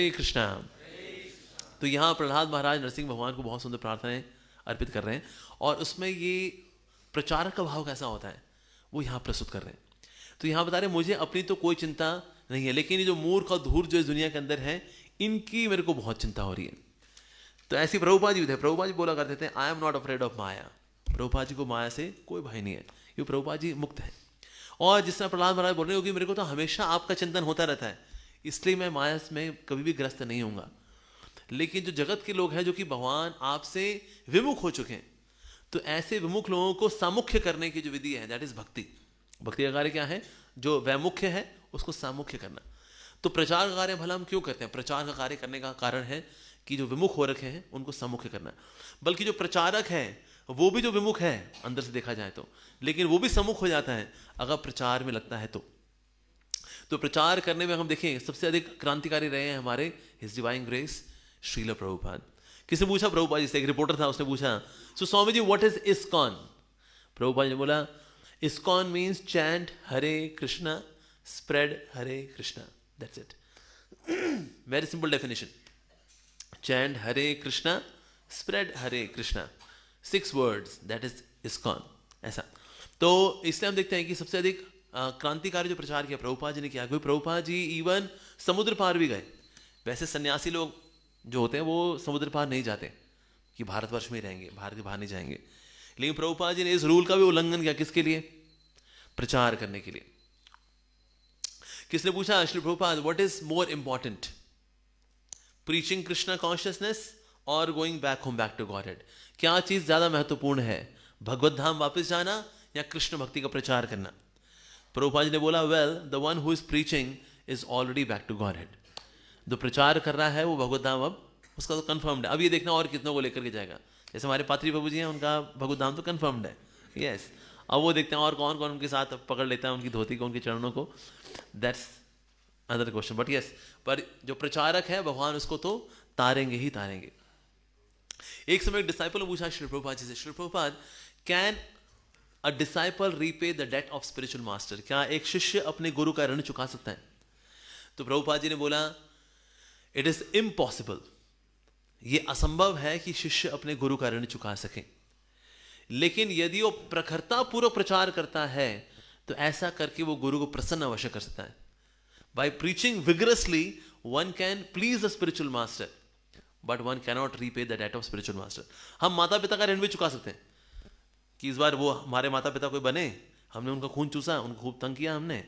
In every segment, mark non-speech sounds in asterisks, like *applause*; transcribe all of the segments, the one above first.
हे कृष्णा तो यहाँ प्रहलाद महाराज नरसिंह भगवान को बहुत सुंदर प्रार्थनाएं अर्पित कर रहे हैं और उसमें ये प्रचारक का भाव कैसा होता है वो यहाँ प्रस्तुत कर रहे हैं तो यहाँ बता रहे मुझे अपनी तो कोई चिंता नहीं है लेकिन ये जो मूर्ख और धूर जो इस दुनिया के अंदर है इनकी मेरे को बहुत चिंता हो रही है तो ऐसी प्रभुपा जी थे प्रभुपा जी बोला करते थे I am not afraid of माया प्रभुपा जी को माया से कोई भय नहीं है ये प्रभुपा जी मुक्त है और जिस तरह प्रहलाद महाराज बोल रहे हो कि मेरे को तो हमेशा आपका चिंतन होता रहता है इसलिए मैं माया में कभी भी ग्रस्त नहीं हूँ लेकिन जो जगत के लोग हैं जो कि भगवान आपसे विमुख हो चुके हैं तो ऐसे विमुख लोगों को सामुख्य करने की जो विधि है दैट इज भक्ति भक्ति का कार्य क्या है जो वैमुख्य है उसको सामुख्य करना तो प्रचार का कार्य भला हम क्यों करते हैं प्रचार का कार्य करने का कारण है कि जो विमुख हो रखे हैं उनको सामुख्य करना बल्कि जो प्रचारक है वो भी जो विमुख है अंदर से देखा जाए तो लेकिन वो भी सम्मुख हो जाता है अगर प्रचार में लगता है तो तो प्रचार करने में हम देखें सबसे अधिक क्रांतिकारी रहे हैं हमारे his divine grace Shrila Prabhupada किसी पूछा प्रभुपाद जी से एक रिपोर्टर था उसने पूछा so Swami ji what is ISKCON Prabhupada ji ने बोला ISKCON means chant Hare Krishna spread Hare Krishna that's it very simple definition chant Hare Krishna spread Hare Krishna six words that is ISKCON ऐसा तो इसलिए हम देखते हैं कि सबसे अधिक क्रांतिकारी जो प्रचार किया प्रभुपा जी ने किया क्योंकि प्रभुपा जी इवन समुद्र पार भी गए वैसे सन्यासी लोग जो होते हैं वो समुद्र पार नहीं जाते कि भारतवर्ष में रहेंगे भारत के बाहर नहीं जाएंगे लेकिन प्रभुपा जी ने इस रूल का भी उल्लंघन किया किसके लिए प्रचार करने के लिए किसने पूछा Shri Prabhupada what is more important preaching Krishna consciousness और going back home back to God क्या चीज ज्यादा महत्वपूर्ण है भगवत धाम वापस जाना या कृष्ण भक्ति का प्रचार करना प्रभुपा जी ने बोला well the one who is preaching is already back to God हेड जो प्रचार कर रहा है वो भगवत धाम अब उसका तो कन्फर्म्ड है अब ये देखना और कितनों को लेकर के जाएगा जैसे हमारे पात्री बाबू जी हैं उनका भगवत धाम तो कन्फर्म्ड है यस yes. अब वो देखते हैं और कौन कौन उनके साथ पकड़ लेता है उनकी धोती को उनके चरणों को that's other question but yes पर जो प्रचारक है भगवान उसको तो तारेंगे ही तारेंगे एक समय एक डिसाइपल ने पूछा श्री प्रभुपाद जी से Shri Prabhupada can a disciple repay the debt of spiritual master क्या एक शिष्य अपने गुरु का ऋण चुका सकता है तो प्रभुपाद जी ने बोला इट इज इम्पॉसिबल ये असंभव है कि शिष्य अपने गुरु का ऋण चुका सके लेकिन यदि वो प्रखरता पूर्वक प्रचार करता है तो ऐसा करके वो गुरु को प्रसन्न अवश्य कर सकता है by preaching vigorously one can please the spiritual master but one cannot repay the debt of spiritual master हम माता पिता का ऋण भी चुका सकते हैं कि इस बार वो हमारे माता पिता कोई बने हमने उनका खून चूसा उनको खूब तंग किया हमने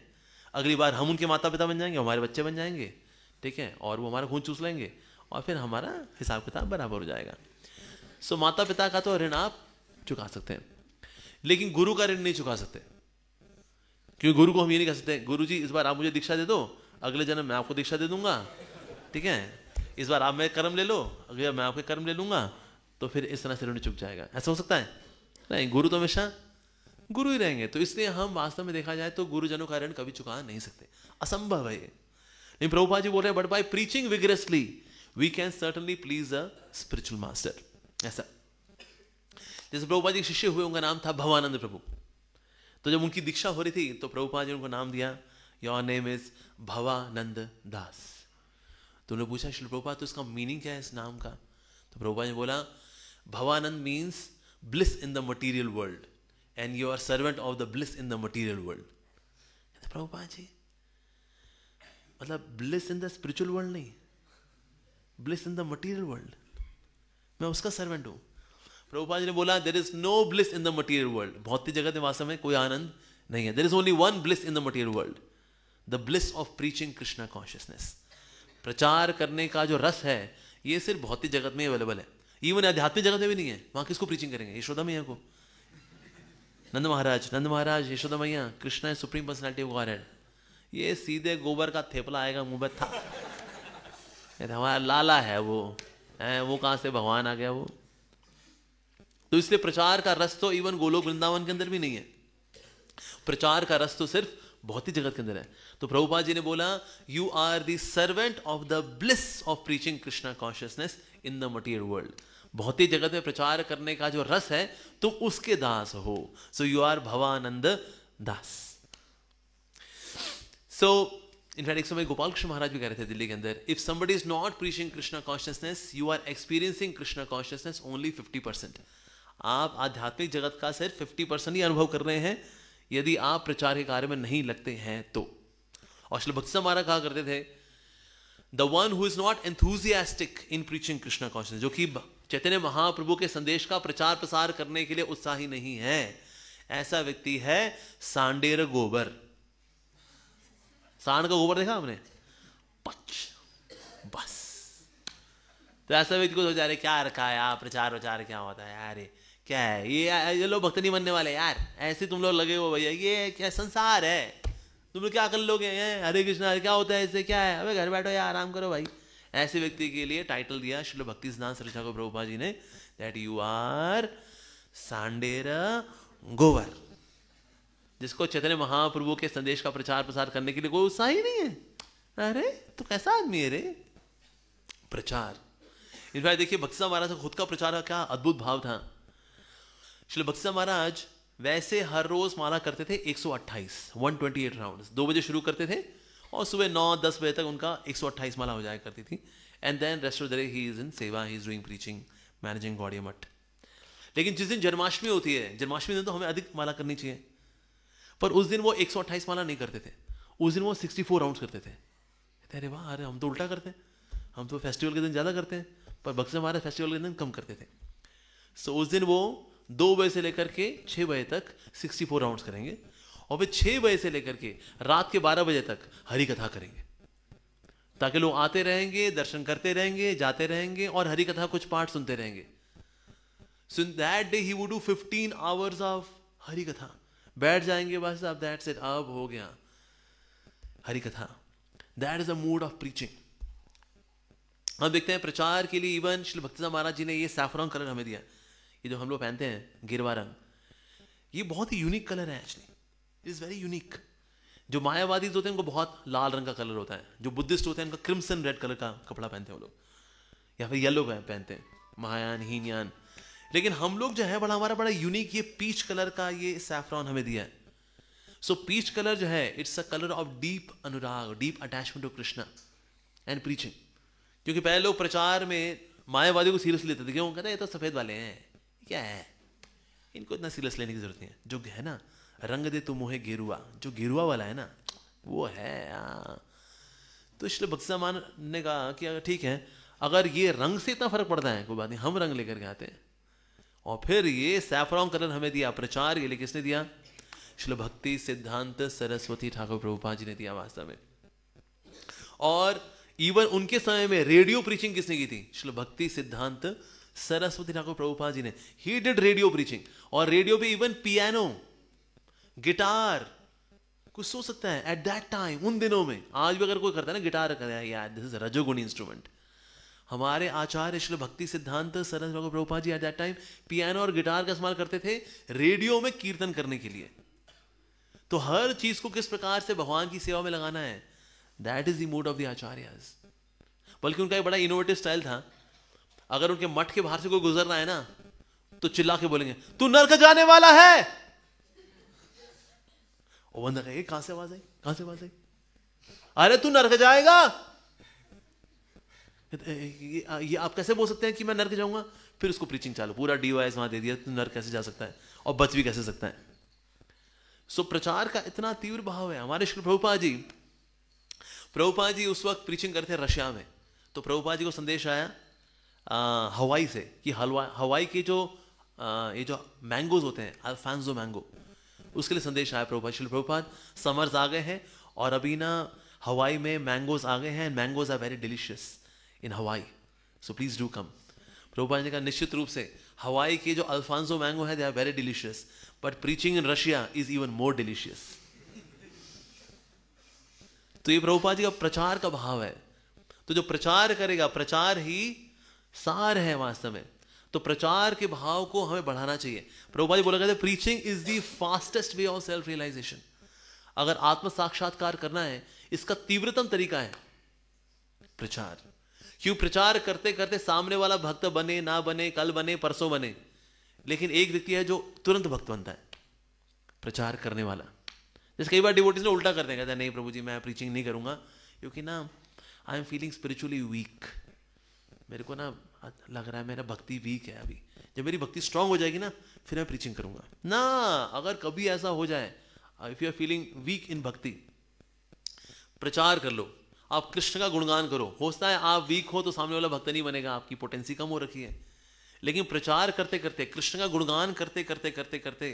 अगली बार हम उनके माता पिता बन जाएंगे हमारे बच्चे बन जाएंगे ठीक है और वो हमारा खून चूस लेंगे और फिर हमारा हिसाब किताब बराबर हो जाएगा सो माता पिता का तो ऋण आप चुका सकते हैं लेकिन गुरु का ऋण नहीं चुका सकते क्योंकि गुरु को हम ये नहीं कह सकते गुरु जी इस बार आप मुझे दीक्षा दे दो अगले जन्म मैं आपको दीक्षा दे दूंगा ठीक है इस बार आप मेरे कर्म ले लो अगले मैं आपके कर्म ले लूंगा तो फिर इस तरह से ऋण चुक जाएगा ऐसा हो सकता है नहीं गुरु तो हमेशा गुरु ही रहेंगे तो इसलिए हम वास्तव में देखा जाए तो गुरुजनों का ऋण कभी चुका नहीं सकते असंभव है ये लेकिन प्रभुपा जी बोल रहे but by preaching vigorously we can certainly please a spiritual master ऐसा जैसे प्रभुपा जी शिष्य हुए उनका नाम था भवानंद प्रभु तो जब उनकी दीक्षा हो रही थी तो प्रभुपा जी उनको नाम दिया your name is Bhavananda Das तो उन्होंने पूछा श्री प्रभुपा तो इसका मीनिंग क्या है इस नाम का तो प्रभुपा जी बोला Bhavananda means bliss in the material world and you are servant of the bliss in the material world. Prabhupada ji मतलब bliss in the spiritual world नहीं bliss in the material world मैं उसका सर्वेंट हूं प्रभुपाद जी ने बोला there is no bliss in the material world भौतिक जगत में वास्तव में कोई आनंद नहीं है there is only one bliss in the material world the bliss of preaching Krishna consciousness प्रचार करने का जो रस है ये सिर्फ भौतिक जगत में अवेलेबल है इवन आध्यात्मिक जगत में भी नहीं है वहां किसको प्रीचिंग करेंगे यशोदा मैया को नंद महाराज नंद Maharaj Yashoda Maiya Krishna supreme personality of God ये सीधे गोबर का थेपला आएगा मुंह में था तो हमारा लाला है वो है वो कहां से भगवान आ गया वो तो इसलिए प्रचार का रस तो इवन गोलोक वृंदावन के अंदर भी नहीं है प्रचार का रस तो सिर्फ भौतिक जगत के अंदर है तो प्रभुपाद जी ने बोला you are the servant servant of the bliss of preaching Krishna consciousness in the material world भौतिक जगत में प्रचार करने का जो रस है तो उसके दास हो so you are Bhavananda Das so in fact एक समय गोपाल कृष्ण महाराज भी कह रहे थे दिल्ली के अंदर if somebody is not preaching Krishna consciousness you are experiencing Krishna consciousness only fifty percent आप आध्यात्मिक जगत का सिर्फ फिफ्टी परसेंट ही अनुभव कर रहे हैं यदि आप प्रचार के कार्य में नहीं लगते हैं तो और भक्ति हमारा कहा करते थे the one who is not enthusiastic in preaching Krishna consciousness जो कि चैतन्य महाप्रभु के संदेश का प्रचार प्रसार करने के लिए उत्साही नहीं है ऐसा व्यक्ति है सांडेर गोबर सांड का गोबर देखा हमने पच बस तो ऐसा व्यक्ति को सोचा क्या रखा है यार प्रचार प्रचार क्या होता है यार क्या है ये ये लोग भक्त नहीं बनने वाले यार ऐसे तुम लोग लगे हो भैया ये क्या संसार है तुम लोग क्या कर लोगे हरे कृष्ण क्या होता है इससे क्या है अबे घर बैठो यार आराम करो भाई ऐसे व्यक्ति के लिए टाइटल दिया शिल भक्ति सिद्धांत सरचा को प्रभुपा जी ने दैट यू आर सांडेर गोवर जिसको चैतन्य महाप्रभु के संदेश का प्रचार प्रसार करने के लिए कोई उत्साह ही नहीं है अरे तो कैसा आदमी है रे प्रचार इनफैक्ट देखिए भक्ति महाराज का खुद का प्रचार का क्या अद्भुत भाव था श्री भक्ति महाराज वैसे हर रोज माला करते थे 128 128 राउंड्स दो बजे शुरू करते थे और सुबह नौ दस बजे तक उनका एक सौ अट्ठाईस माला हो जाया करती थी and then rest of the day he is in seva he is doing preaching managing Gaudiya Math लेकिन जिस दिन जन्माष्टमी होती है जन्माष्टमी दिन तो हमें अधिक माला करनी चाहिए पर उस दिन वो एक सौ अट्ठाईस माला नहीं करते थे उस दिन वो सिक्सटी फोर राउंड करते थे कहते अरे वाह अरे हम तो उल्टा करते हैं हम तो फेस्टिवल के दिन ज़्यादा करते हैं पर बक्से हमारे फेस्टिवल के दिन कम करते थे सो so, उस दिन वो दो बजे से लेकर के छः बजे तक सिक्सटी फोर राउंड करेंगे और वे छह बजे से लेकर के रात के बारह बजे तक हरी कथा करेंगे ताकि लोग आते रहेंगे दर्शन करते रहेंगे जाते रहेंगे और हरी कथा कुछ पाठ सुनते रहेंगे so that day he would do fifteen hours of Hari katha बैठ जाएंगे बस अब दैट्स इट अब हो गया Hari katha that is a mood of preaching हम देखते हैं प्रचार के लिए इवन श्री भक्ति महाराज जी ने ये सैफरॉन कलर हमें दिया ये जो हम लोग पहनते हैं गिरवा रंग ये बहुत ही यूनिक कलर है एक्चुअली इज वेरी यूनिक जो मायावादी होते हैं उनको बहुत लाल रंग का कलर होता है जो बुद्धिस्ट होते हैं उनका क्रिमसन रेड कलर का कपड़ा पहनते हैं वो लोग या फिर येलो पहनते हैं महायान हीनयान लेकिन हम लोग जो है बड़ा हमारा बड़ा यूनिक ये पीच कलर का ये सैफ्रॉन हमें दिया है सो पीच कलर जो है it's a colour of deep anurag deep attachment to Krishna and preaching क्योंकि पहले लोग प्रचार में मायावादी को सीरियस लेते थे क्यों कहते ये तो सफेद वाले हैं क्या है इनको इतना सीरियस लेने की जरूरत नहीं है जो है ना रंग दे तो मोहे गेरुआ जो गेरुआ वाला है ना वो है आ, हाँ। तो इसलिए बक्सा मान ने कहा कि अगर ठीक है अगर ये रंग से इतना फर्क पड़ता है कोई बात नहीं हम रंग लेकर के आते हैं और फिर ये सैफरॉन कलर हमें दिया प्रचार ये लिए किसने दिया शिल भक्ति सिद्धांत सरस्वती ठाकुर प्रभुपा जी ने दिया वास्तव में और इवन उनके समय में रेडियो प्रीचिंग किसने की थी शिल भक्ति सिद्धांत सरस्वती ठाकुर प्रभुपा जी ने ही डिड रेडियो प्रीचिंग और रेडियो पे इवन पियानो गिटार कुछ सोच सकता है एट दैट टाइम उन दिनों में आज भी अगर कोई करता है ना गिटार कर दिस इज रजोगुण इंस्ट्रूमेंट हमारे आचार्य Shri Bhakti Siddhanta Saras Prabhupa ji at that time piano और गिटार का इस्तेमाल करते थे रेडियो में कीर्तन करने के लिए तो हर चीज को किस प्रकार से भगवान की सेवा में लगाना है that is the mood of the acharya बल्कि उनका एक बड़ा इनोवेटिव स्टाइल था अगर उनके मठ के बाहर से कोई गुजर रहा है ना तो चिल्ला के बोलेंगे तू नर्क जाने वाला है और बंदा कहेगा कहां से आवाज आई कहां से आवाज आई अरे तू नरक जाएगा ये आप कैसे बोल सकते हैं कि मैं नरक जाऊंगा फिर उसको प्रीचिंग चालू पूरा डीवाइस वहां दे दिया तू नरक कैसे जा सकता है और बच भी कैसे सकता है सो प्रचार का इतना तीव्र भाव है हमारे श्री प्रभुपा जी प्रभुपा जी उस वक्त प्रीचिंग करते हैं रशिया में तो प्रभुपा जी को संदेश आया हवाई से कि हवाई के जो आ, ये जो मैंगोज होते हैं अल्फांजो मैंगो उसके लिए संदेश आया प्रभुपाद शिल प्रभुपाद समर्स आ गए हैं और अभी ना हवाई में मैंगोज आ गए हैं and mangoes are very delicious in Hawaii so please do come Prabhupada ने कहा निश्चित रूप से हवाई के जो अल्फांसो मैंगो है they are very delicious but preaching in Russia is even more delicious तो ये प्रभुपाद जी का प्रचार का भाव है तो जो प्रचार करेगा प्रचार ही सार है वास्तव में तो प्रचार के भाव को हमें बढ़ाना चाहिए प्रभुपा जी बोला हैं preaching is the fastest way of self realization अगर आत्म साक्षात्कार करना है इसका तीव्रतम तरीका है प्रचार क्यों प्रचार करते करते सामने वाला भक्त बने ना बने कल बने परसों बने लेकिन एक व्यक्ति है जो तुरंत भक्त बनता है प्रचार करने वाला जैसे कई बार डिवोटीज ने उल्टा कर देगा नहीं प्रभु जी मैं प्रीचिंग नहीं करूंगा क्योंकि ना I am feeling spiritually weak मेरे को ना लग रहा है मेरा भक्ति वीक है अभी जब मेरी भक्ति स्ट्रांग हो जाएगी ना फिर मैं प्रीचिंग करूंगा ना अगर कभी ऐसा हो जाए if you are feeling weak in bhakti प्रचार कर लो आप कृष्ण का गुणगान करो हो सकता है आप वीक हो तो सामने वाला भक्त नहीं बनेगा आपकी पोटेंसी कम हो रखी है लेकिन प्रचार करते करते कृष्ण का गुणगान करते करते करते करते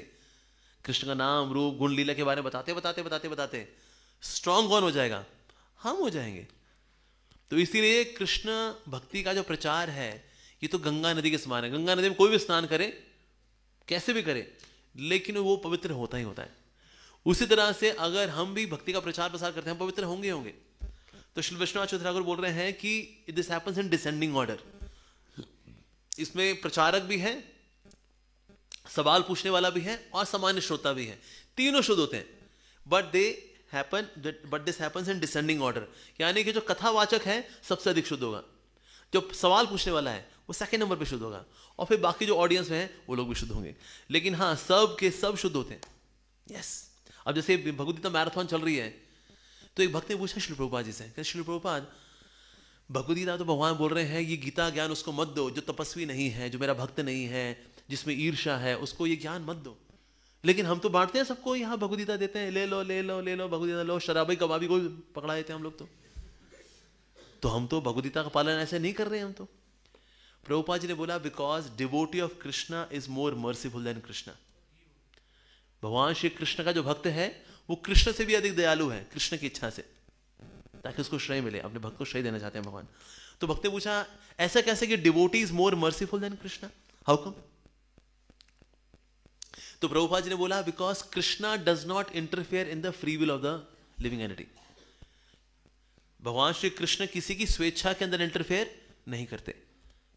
कृष्ण का नाम रूप गुण लीला के बारे में बताते बताते बताते बताते स्ट्रांग कौन हो जाएगा हम हो जाएंगे तो इसीलिए कृष्ण भक्ति का जो प्रचार है ये तो गंगा नदी के समान है गंगा नदी में कोई भी स्नान करे कैसे भी करे लेकिन वो पवित्र होता ही होता है उसी तरह से अगर हम भी भक्ति का प्रचार प्रसार करते हैं पवित्र होंगे होंगे तो श्री विष्णुनाथ ठाकुर बोल रहे हैं कि this happens in descending order इसमें प्रचारक भी है सवाल पूछने वाला भी है और सामान्य श्रोता भी है तीनों शुद्ध होते हैं but they happen but this happens in descending order यानी कि जो कथावाचक है सबसे अधिक शुद्ध होगा जो सवाल पूछने वाला है वो सेकेंड नंबर पर शुद्ध होगा और फिर बाकी जो ऑडियंस में है वो लोग भी शुद्ध होंगे लेकिन हाँ सब के सब शुद्ध होते हैं यस अब जैसे भगवदगीता मैराथन चल रही है तो एक भक्त ने पूछा श्री प्रभुपा जी से श्री प्रभुपाद भगवदगीता तो भगवान बोल रहे हैं ये गीता ज्ञान उसको मत दो जो तपस्वी नहीं है जो मेरा भक्त नहीं है जिसमें ईर्षा है उसको ये ज्ञान मत दो लेकिन हम तो बांटते हैं सबको यहाँ भगवदीता देते हैं ले लो ले लो ले लो भगवदीता लो शराबी कबाबी को पकड़ा देते हैं हम लोग तो तो हम तो भगवदीता का पालन ऐसे नहीं कर रहे हैं हम तो प्रभुपा जी ने बोला because devotee of Krishna is more merciful than Krishna भगवान श्री कृष्ण का जो भक्त है वो कृष्ण से भी अधिक दयालु है कृष्ण की इच्छा से ताकि उसको श्रेय मिले अपने भक्त को श्रेय देना चाहते हैं भगवान तो भक्त ने पूछा ऐसा कैसे कि devotee is more merciful than Krishna how come तो प्रभुपा जी ने बोला because Krishna does not interfere in the free will of the living entity भगवान श्री कृष्ण किसी की स्वेच्छा के अंदर इंटरफेयर नहीं करते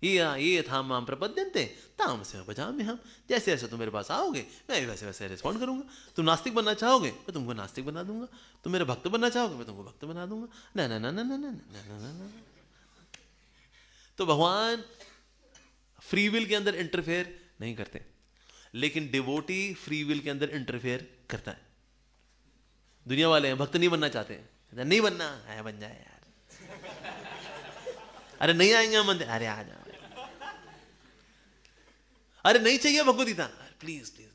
ये था माम प्रपद्यंते ताम से बजाम में हम जैसे जैसे तुम मेरे पास आओगे मैं वैसे वैसे रिस्पॉन्ड करूंगा तुम नास्तिक बनना चाहोगे मैं तुमको नास्तिक बना दूंगा तुम मेरे भक्त बनना चाहोगे मैं तुमको भक्त बना दूंगा ना ना ना ना ना ना ना ना ना ना तो भगवान फ्री विल के अंदर इंटरफेयर नहीं करते लेकिन डिवोटी फ्री विल के अंदर इंटरफेयर करता है दुनिया वाले हैं भक्त नहीं बनना चाहते हैं नहीं बनना है बन जाए यार अरे नहीं आएंगे मंदिर अरे आ जाओ अरे नहीं चाहिए भगवत गीता प्लीज प्लीज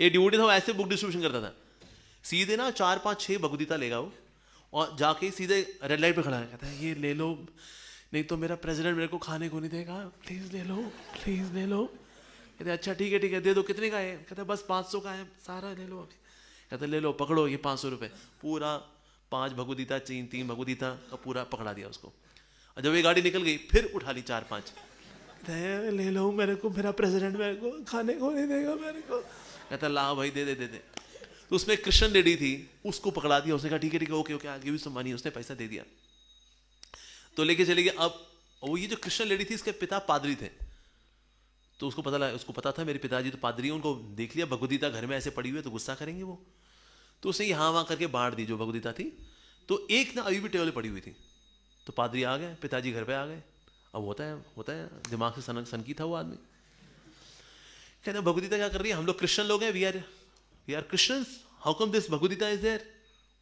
ये डिवोटी था ऐसे बुक डिस्ट्रीब्यूशन करता था सीधे ना चार पांच छह भगवदगीता लेगा वो और जाके सीधे रेड लाइट पे खड़ा है कहता है ये ले लो नहीं तो मेरा प्रेसिडेंट मेरे को खाने को नहीं देगा प्लीज ले लो प्लीज ले लो कहते अच्छा ठीक है ठीक है दे दो कितने का है कहते बस पाँच सौ का है सारा ले लो अभी कहते ले लो पकड़ो ये पाँच सौ रुपये पूरा पाँच भगुदीता तीन तीन भगुदीता का पूरा पकड़ा दिया उसको और जब ये गाड़ी निकल गई फिर उठा ली चार पाँच ले लो मेरे को मेरा प्रेसिडेंट मेरे को खाने को नहीं देगा मेरे को कहता ला भाई दे दे दे दे तो उसमें कृष्ण लेडी थी उसको पकड़ा दिया उसने कहा ठीक है ठीक है ओके ओके आगे भी सम्मानी उसने पैसा दे दिया तो लेके चले गए अब वो ये जो कृष्ण लेडी थी इसके पिता पादरी थे तो उसको पता लगा उसको पता था मेरे पिताजी तो पादरी उनको देख लिया भगवदीता घर में ऐसे पड़ी हुई है तो गुस्सा करेंगे वो तो उसने यहाँ वहाँ करके बांट दी जो भगवदीता थी तो एक ना अभी भी टेबल पड़ी हुई थी तो पादरी आ गए पिताजी घर पर आ गए अब होता है होता है दिमाग से सन सनकी था वो आदमी कहते भगवदीता क्या कर रही है हम लोग क्रिश्चन लोग हैं we are we are Christian how come this Bhagavad Gita is there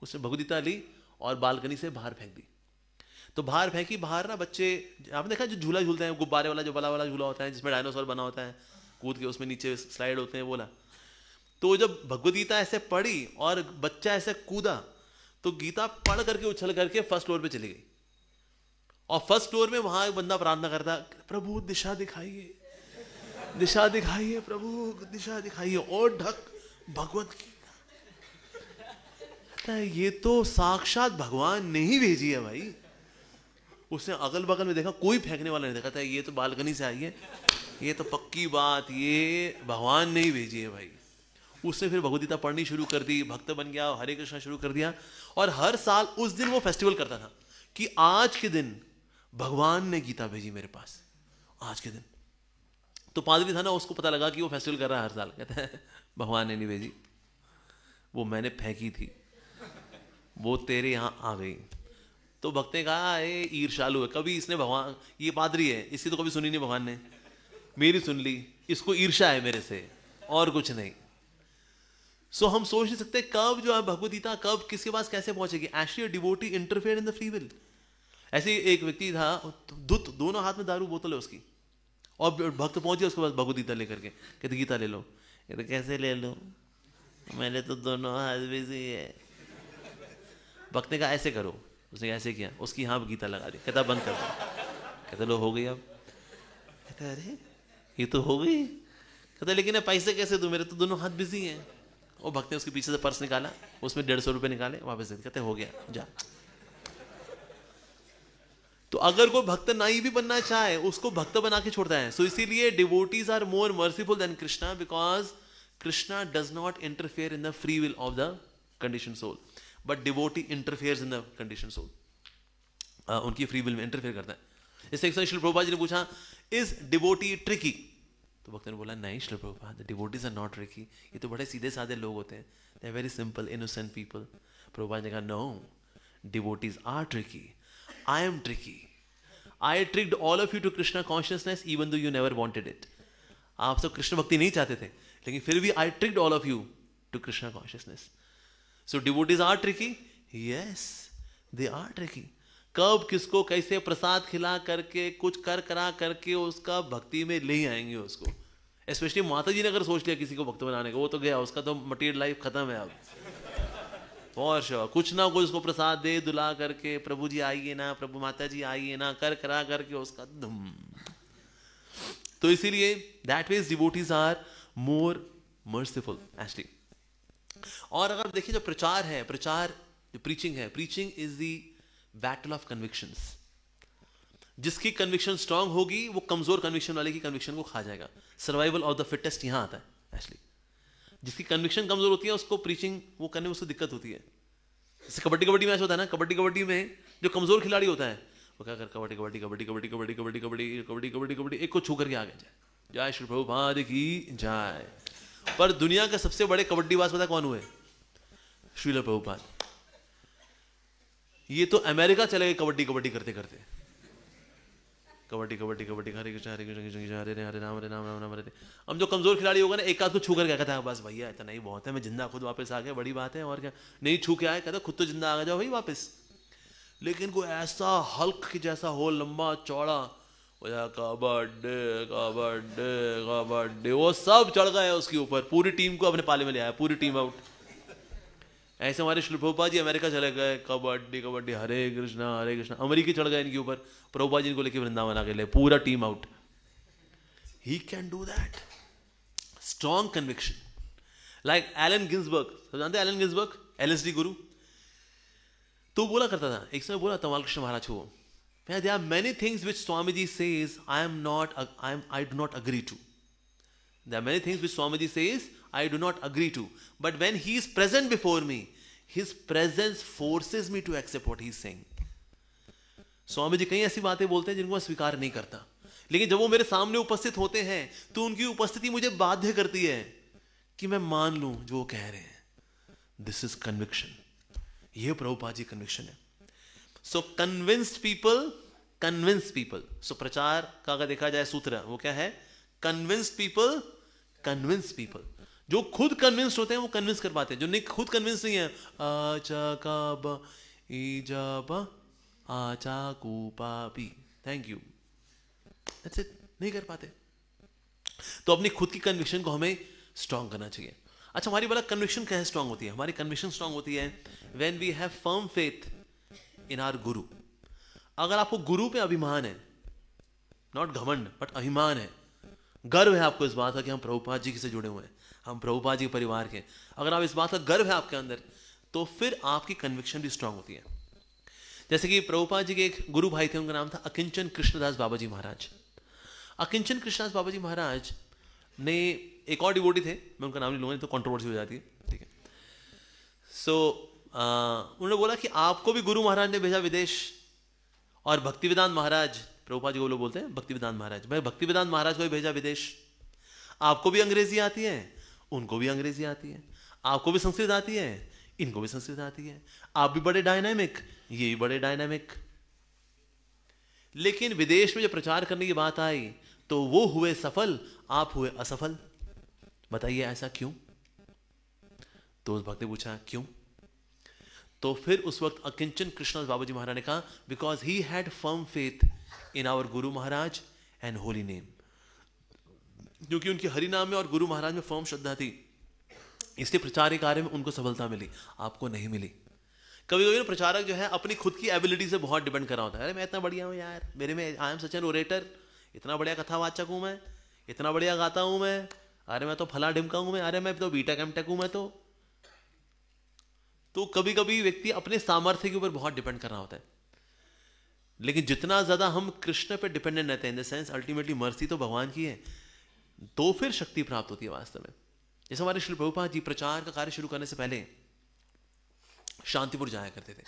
उसने भगवदीता ली और बालकनी से बाहर फेंक दी तो बाहर फेंकी बाहर ना बच्चे आपने देखा जो झूला झूलते हैं गुब्बारे वाला जो बला वाला झूला होता है जिसमें डायनासोर बना होता है कूद के उसमें नीचे स्लाइड होते हैं बोला तो जब भगवदगीता ऐसे पढ़ी और बच्चा ऐसे कूदा तो गीता पढ़ करके उछल करके फर्स्ट फ्लोर पे चली गई और फर्स्ट फ्लोर में वहां एक बंदा प्रार्थना करता प्रभु दिशा दिखाइए दिशा दिखाइए प्रभु दिशा दिखाइए और ढक भगवत गीता ये तो साक्षात भगवान नहीं भेजी है भाई उसने अगल बगल में देखा कोई फेंकने वाला नहीं देखा था ये तो बालकनी से आई है ये तो पक्की बात ये भगवान ने ही भेजी है भाई उसने फिर भगवदीता पढ़नी शुरू कर दी भक्त बन गया हरे कृष्णा शुरू कर दिया और हर साल उस दिन वो फेस्टिवल करता था कि आज के दिन भगवान ने गीता भेजी मेरे पास आज के दिन तो पादरी था ना उसको पता लगा कि वो फेस्टिवल कर रहा है हर साल कहते हैं भगवान ने नहीं भेजी वो मैंने फेंकी थी वो तेरे यहाँ आ गई तो भक्त ने कहा ये ईर्षालु है कभी इसने भगवान ये पादरी है इसकी तो कभी सुनी नहीं भगवान ने मेरी सुन ली इसको ईर्षा है मेरे से और कुछ नहीं सो so, हम सोच नहीं सकते कब जो है भगवदगीता कब किसके पास कैसे पहुंचेगी actually devotee interfere in the free will ऐसे एक व्यक्ति था धुत दोनों हाथ में दारू बोतल है उसकी और भक्त पहुंचे उसके पास भगवदगीता लेकर के कहते गीता ले लो कहते कैसे ले लो मैंने तो दोनों हाथ बिजी है भक्त ने कहा ऐसे करो उसने ऐसे किया उसकी हाँ गीता लगा दी कहता बंद कर दो कहता लो हो गई अब कहता अरे ये तो हो गई कहता लेकिन पैसे कैसे दूँ मेरे तो दोनों हाथ बिजी हैं वो भक्त ने उसके पीछे से पर्स निकाला उसमें डेढ़ सौ रुपये निकाले वापस दे कहते हो गया जा तो अगर कोई भक्त नाई भी बनना चाहे उसको भक्त बना के छोड़ता है सो so, इसीलिए devotees are more merciful than Krishna because Krishna does not interfere in the free will of the condition souls but devotee interfere in the condition soul उनकी फ्री विल में इंटरफेयर करता है इससे एक शिल प्रभुपा जी ने पूछा इज डिवोटी ट्रिकी तो भक्त ने बोला नहीं शिल Prabhupada devotees are not tricky ये तो बड़े सीधे साधे लोग होते हैं they are very simple innocent people Prabhupa ji ने कहा no devotees are tricky I am tricky I tricked all of you to Krishna consciousness even though you never wanted it आप सब कृष्ण भक्ति नहीं चाहते थे लेकिन फिर भी I tricked all of you to Krishna consciousness So devotees are tricky yes they are tricky कब किसको कैसे प्रसाद खिला करके कुछ कर करा करके उसका भक्ति में ले आएंगे उसको स्पेशली माता जी ने अगर सोच लिया किसी को भक्त बनाने का वो तो गया उसका तो मटेरियल लाइफ खत्म है अब और श्योर कुछ ना कुछ उसको प्रसाद दे दुला करके प्रभु जी आइए ना प्रभु माता जी आइए ना कर करा करके उसका धुम तो इसीलिए that means devotees are more merciful actually और अगर देखिए जो प्रचार है प्रचार जो प्रीचिंग है preaching is the battle of convictions जिसकी कन्विक्शन स्ट्रांग होगी वो कमजोर कन्विक्शन वाले की कन्विक्शन को खा जाएगा सर्वाइवल ऑफ द फिटेस्ट यहां आता है एक्चुअली जिसकी कन्विक्शन कमजोर होती है उसको प्रीचिंग वो करने में उसको दिक्कत होती है जैसे कबड्डी कबड्डी मैच होता है ना कबड्डी कबड्डी में जो कमजोर खिलाड़ी होता है वो क्या कर कबड्डी कबड्डी कबड्डी कबड्डी कबड्डी कबड्डी कबड्डी कबड्डी कबड्डी कबड्डी एक को छू करके आगे जाए जय श्री प्रभुपाद की जाए पर दुनिया के सबसे बड़े कबड्डीबाज पता कौन हुए शील प्रभुपाल ये तो अमेरिका चले गए कबड्डी कबड्डी करते करते कबड्डी कबड्डी कबड्डी हरे कृष्ण हरे कृष्ण कृष्ण कृष्ण हरे हरे राम हरे राम राम राम हरे हम जो कमजोर खिलाड़ी होगा ना एक आध को छू कर क्या कहता है बस भैया इतना ही बहुत है मैं जिंदा खुद वापस आ गया बड़ी बात है और क्या नहीं छू के आए कहता खुद तो जिंदा आ जाओ भाई वापस लेकिन कोई ऐसा हल्क जैसा हो लंबा चौड़ा बजा कबड्डे कबड्डे कबड्डे वो सब चढ़ गए उसके ऊपर पूरी टीम को अपने पाले में ले आया पूरी टीम आउट ऐसे हमारे श्रुभोपा जी अमेरिका चले गए कबड्डी कबड्डी हरे कृष्णा हरे कृष्णा अमरीकी चढ़ गए इनके ऊपर प्रभुपा जी इनको लेके वृंदावन आके ले पूरा team out he can do that strong conviction like Allen Ginsberg सब जानते एलन गिंसबर्ग एल गुरु तो बोला करता था एक समय बोला तमाल कृष्ण महाराज को Yeah, there are many things which Swamiji says, I am not, I, am, I do not agree to. There are many things which Swamiji says, I do not agree to. But when he is present before me, his presence forces me to accept what he is saying. स्वामी जी कई ऐसी बातें बोलते हैं जिनको मैं स्वीकार नहीं करता लेकिन जब वो मेरे सामने उपस्थित होते हैं तो उनकी उपस्थिति मुझे बाध्य करती है कि मैं मान लूं जो वो कह रहे हैं दिस इज कन्विक्शन ये प्रभुपा जी कन्विक्शन है so convinced people convince people so प्रचार का अगर देखा जाए सूत्र वो क्या है कन्विंस्ड पीपल कन्विंस पीपल जो खुद कन्विंस्ड होते हैं वो कन्विंस कर पाते हैं जो नहीं खुद कन्विंस नहीं है आचा का ब ईजा ब आचा थैंक यू दैट्स इट नहीं कर पाते तो अपनी खुद की कन्विक्शन को हमें स्ट्रांग करना चाहिए अच्छा हमारी वाला कन्विक्शन क्या है स्ट्रांग होती है हमारी कन्विक्शन स्ट्रांग होती है when we have firm faith in our guru अगर आपको गुरु पे अभिमान है नॉट घमंड बट अभिमान है गर्व है आपको इस बात का कि हम प्रभुपाद जी से जुड़े हुए हैं हम प्रभुपाद जी के परिवार के अगर आप इस बात का गर्व है आपके अंदर तो फिर आपकी कन्विक्शन भी स्ट्रांग होती है जैसे कि प्रभुपाद जी के एक गुरु भाई थे उनका नाम था अकिंचन कृष्णदास बाबा जी महाराज अकिंचन कृष्णदास बाबा जी महाराज ने एक और डिवोटी थे मैं उनका नाम नहीं लूंगा तो कॉन्ट्रोवर्सी हो जाती है ठीक है सो so, उन्होंने बोला कि आपको भी गुरु महाराज ने भेजा विदेश और भक्ति विदान महाराज प्रभुपा जी लोग बोलते हैं भक्ति विदान महाराज भाई भक्ति विदान महाराज को भी भेजा विदेश आपको भी अंग्रेजी आती है उनको भी अंग्रेजी आती है आपको भी संस्कृत आती है इनको भी संस्कृत आती है आप भी बड़े डायनामिक ये भी बड़े डायनामिक लेकिन विदेश में जब प्रचार करने की बात आई तो वो हुए सफल आप हुए असफल बताइए ऐसा क्यों तो उस भक्त ने पूछा क्यों तो फिर उस वक्त अकिंचन कृष्णदास बाबू जी महाराज ने कहा because he had firm faith in our guru Maharaj and holy name क्योंकि उनके हरि नाम में और गुरु महाराज में फर्म श्रद्धा थी इसलिए प्रचार कार्य में उनको सफलता मिली आपको नहीं मिली कभी कभी प्रचारक जो है अपनी खुद की एबिलिटी से बहुत डिपेंड करा होता है अरे मैं इतना बढ़िया हूँ यार मेरे में I am such an orator इतना बढ़िया कथावाचक हूँ मैं इतना बढ़िया गाता हूँ मैं अरे मैं तो फला ढिमका हूँ मैं अरे मैं तो बीटा कैम टेक हूँ मैं तो तो कभी कभी व्यक्ति अपने सामर्थ्य के ऊपर बहुत डिपेंड करना होता है लेकिन जितना ज़्यादा हम कृष्ण पर डिपेंडेंट रहते हैं in the sense ultimately mercy तो भगवान की है तो फिर शक्ति प्राप्त होती है वास्तव में जैसे हमारे श्री प्रभुपा जी प्रचार का कार्य शुरू करने से पहले शांतिपुर जाया करते थे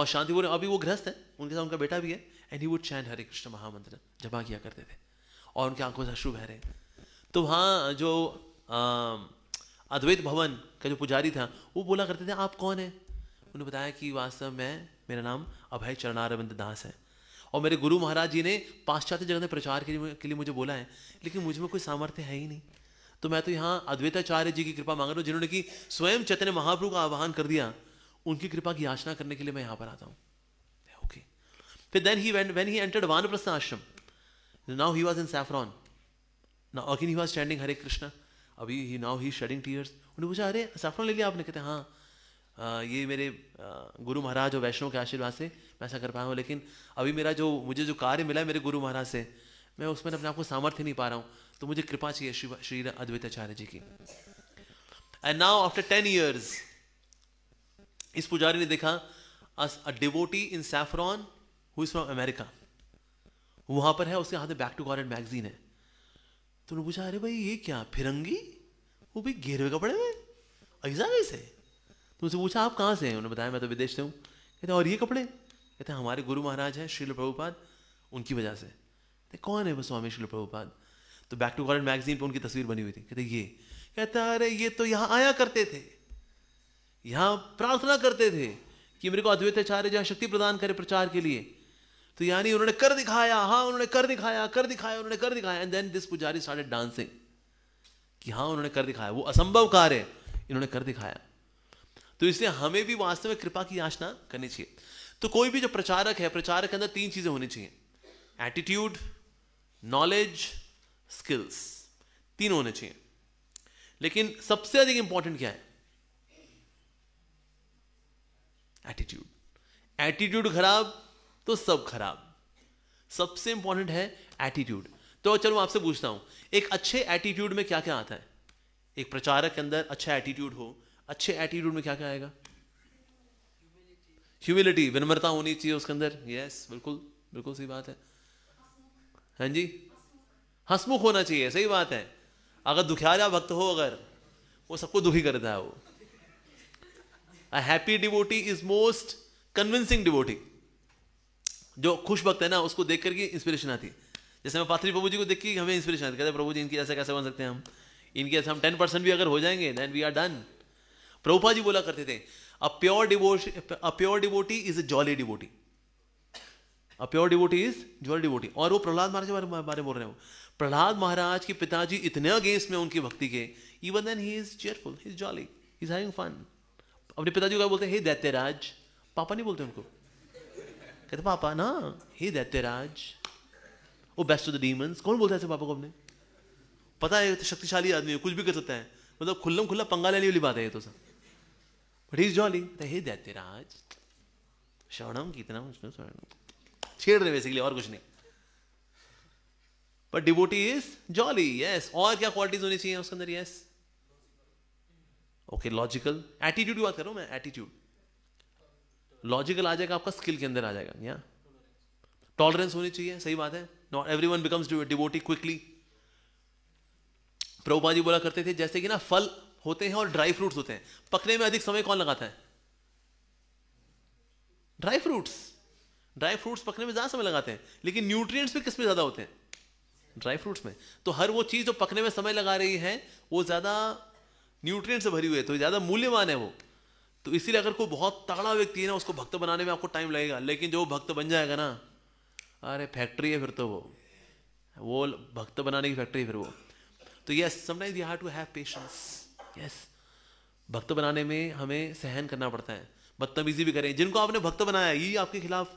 और शांतिपुर अभी वो गृहस्थ है उनके साथ उनका बेटा भी है and he would chant Hare Krishna mahamantra जमा किया करते थे और उनकी आंखों से अश्रु बह रहे तो वहां जो अद्वैत भवन का जो पुजारी था वो बोला करते थे आप कौन है उन्होंने बताया कि वास्तव में मेरा नाम अभय चरणारविंद दास है और मेरे गुरु महाराज जी ने पाश्चात्य जगत में प्रचार के लिए के लिए मुझे बोला है लेकिन मुझ में कोई सामर्थ्य है ही नहीं तो मैं तो यहाँ अद्वैताचार्य जी की कृपा मांग रहा हूँ जिन्होंने कि स्वयं चैतन्य महाप्रभु का आह्वान कर दिया उनकी कृपा की याचना करने के लिए मैं यहाँ पर आता हूँ ओके फिर then he when when he entered one ashram now he was in saffron now again he was standing Hare Krishna अभी he now he shedding tears उन्हें पूछा अरे सैफरन ले लिया आपने कहते हाँ आ, ये मेरे गुरु महाराज और वैष्णव के आशीर्वाद से मैं ऐसा कर पाया हूँ लेकिन अभी मेरा जो मुझे जो कार्य मिला है मेरे गुरु महाराज से मैं उसमें अपने आप को सामर्थ्य नहीं पा रहा हूँ तो मुझे कृपा चाहिए श्री श्री अद्वैताचार्य जी की and now after ten years इस पुजारी ने देखा a devotee in saffron who is from America वहां पर है उसके हाथ में बैक टू गॉड मैगजीन है तो उन्होंने पूछा अरे भाई ये क्या फिरंगी वो भाई हुए कपड़े में ऐसा कैसे तो उनसे पूछा आप कहाँ से हैं उन्होंने बताया मैं तो विदेश से हूँ कहते और ये कपड़े कहते हमारे गुरु महाराज हैं श्रील प्रभुपाद उनकी वजह से कहते कौन है स्वामी श्रील प्रभुपाद तो बैक टू कॉलेज मैगजीन पर उनकी तस्वीर बनी हुई थी कहते ये कहता अरे ये तो यहाँ आया करते थे यहाँ प्रार्थना करते थे कि मेरे को अद्वैत आचार्य जहाँ शक्ति प्रदान करे प्रचार के लिए तो यानी उन्होंने कर दिखाया हाँ उन्होंने कर दिखाया कर दिखाया उन्होंने कर दिखाया and then this pujari started dancing कि हाँ उन्होंने कर दिखाया वो असंभव कार्य इन्होंने कर दिखाया तो इसलिए हमें भी वास्तव में कृपा की याचना करनी चाहिए तो कोई भी जो प्रचारक है प्रचारक के अंदर तीन चीजें होनी चाहिए एटीट्यूड नॉलेज स्किल्स तीन होने चाहिए लेकिन सबसे अधिक इंपॉर्टेंट क्या है एटीट्यूड एटीट्यूड खराब तो सब खराब सबसे इंपॉर्टेंट है एटीट्यूड तो चलो आपसे पूछता हूं एक अच्छे एटीट्यूड में क्या क्या आता है एक प्रचारक के अंदर अच्छा एटीट्यूड हो अच्छे एटीट्यूड में क्या क्या आएगा ह्यूमिलिटी विनम्रता होनी चाहिए उसके अंदर यस बिल्कुल बिल्कुल सही बात है हाँ जी हंसमुख होना चाहिए सही बात है अगर दुखियारा भक्त हो अगर वो सबको दुखी करता है वो a happy devotee is most convincing devotee जो खुश भक्त है ना उसको देख करके इंस्पिरेशन आती है जैसे मैं पाथरी प्रभु जी को देख के हमें इंस्पिरेशन आती कहते प्रभु जी इनकी ऐसा कैसे बन सकते हैं हम इनके ऐसे हम टेन परसेंट भी अगर हो जाएंगे then we are done Prabhupa ji बोला करते थे a pure devotion a pure devotee is a jolly devotee a pure devotee is jolly devotee और वो प्रहलाद महाराज के बारे में बोल रहे हो प्रहलाद महाराज के पिताजी इतने अगेंस्ट में उनकी भक्ति के even then he is cheerful he is jolly he is having fun अपने पिताजी को बोलते हैं हे दैत्यराज पापा नहीं बोलते उनको कहते पापा ना हे दैत्यराज वो बेस्ट ऑफ द डीमंस कौन बोलता है ऐसे पापा को अपने पता है तो शक्तिशाली आदमी है कुछ भी कर सकता है मतलब खुल्लम खुल्ला पंगा लेने वाली बात है ये तो सर बट इज जॉली हे दैत्यराज शरणम कितना विष्णु शरणम छेड़ रहे बेसिकली और कुछ नहीं but devotee is jolly yes और क्या क्वालिटीज होनी चाहिए उसके अंदर यस ओके लॉजिकल एटीट्यूड की बात कर रहा हूं मैं एटीट्यूड लॉजिकल आ जाएगा आपका स्किल के अंदर आ जाएगा यहाँ टॉलरेंस होनी चाहिए सही बात है not everyone becomes devotee quickly Prabhupa ji बोला करते थे जैसे कि ना फल होते हैं और ड्राई फ्रूट्स होते हैं पकने में अधिक समय कौन लगाता है ड्राई फ्रूट्स ड्राई फ्रूट्स पकने में ज्यादा समय लगाते हैं लेकिन न्यूट्रिएंट्स भी किसमें ज्यादा होते हैं ड्राई फ्रूट्स में तो हर वो चीज जो पकने में समय लगा रही है वो ज्यादा न्यूट्रिय से भरी हुई है तो ज्यादा मूल्यवान है वो तो इसीलिए अगर कोई बहुत तगड़ा व्यक्ति है ना उसको भक्त बनाने में आपको टाइम लगेगा लेकिन जो भक्त बन जाएगा ना अरे फैक्ट्री है फिर तो वो वो भक्त बनाने की फैक्ट्री है फिर वो तो yes sometimes you have to have patience yes भक्त बनाने में हमें सहन करना पड़ता है बदतमीजी भी करें जिनको आपने भक्त बनाया ये आपके खिलाफ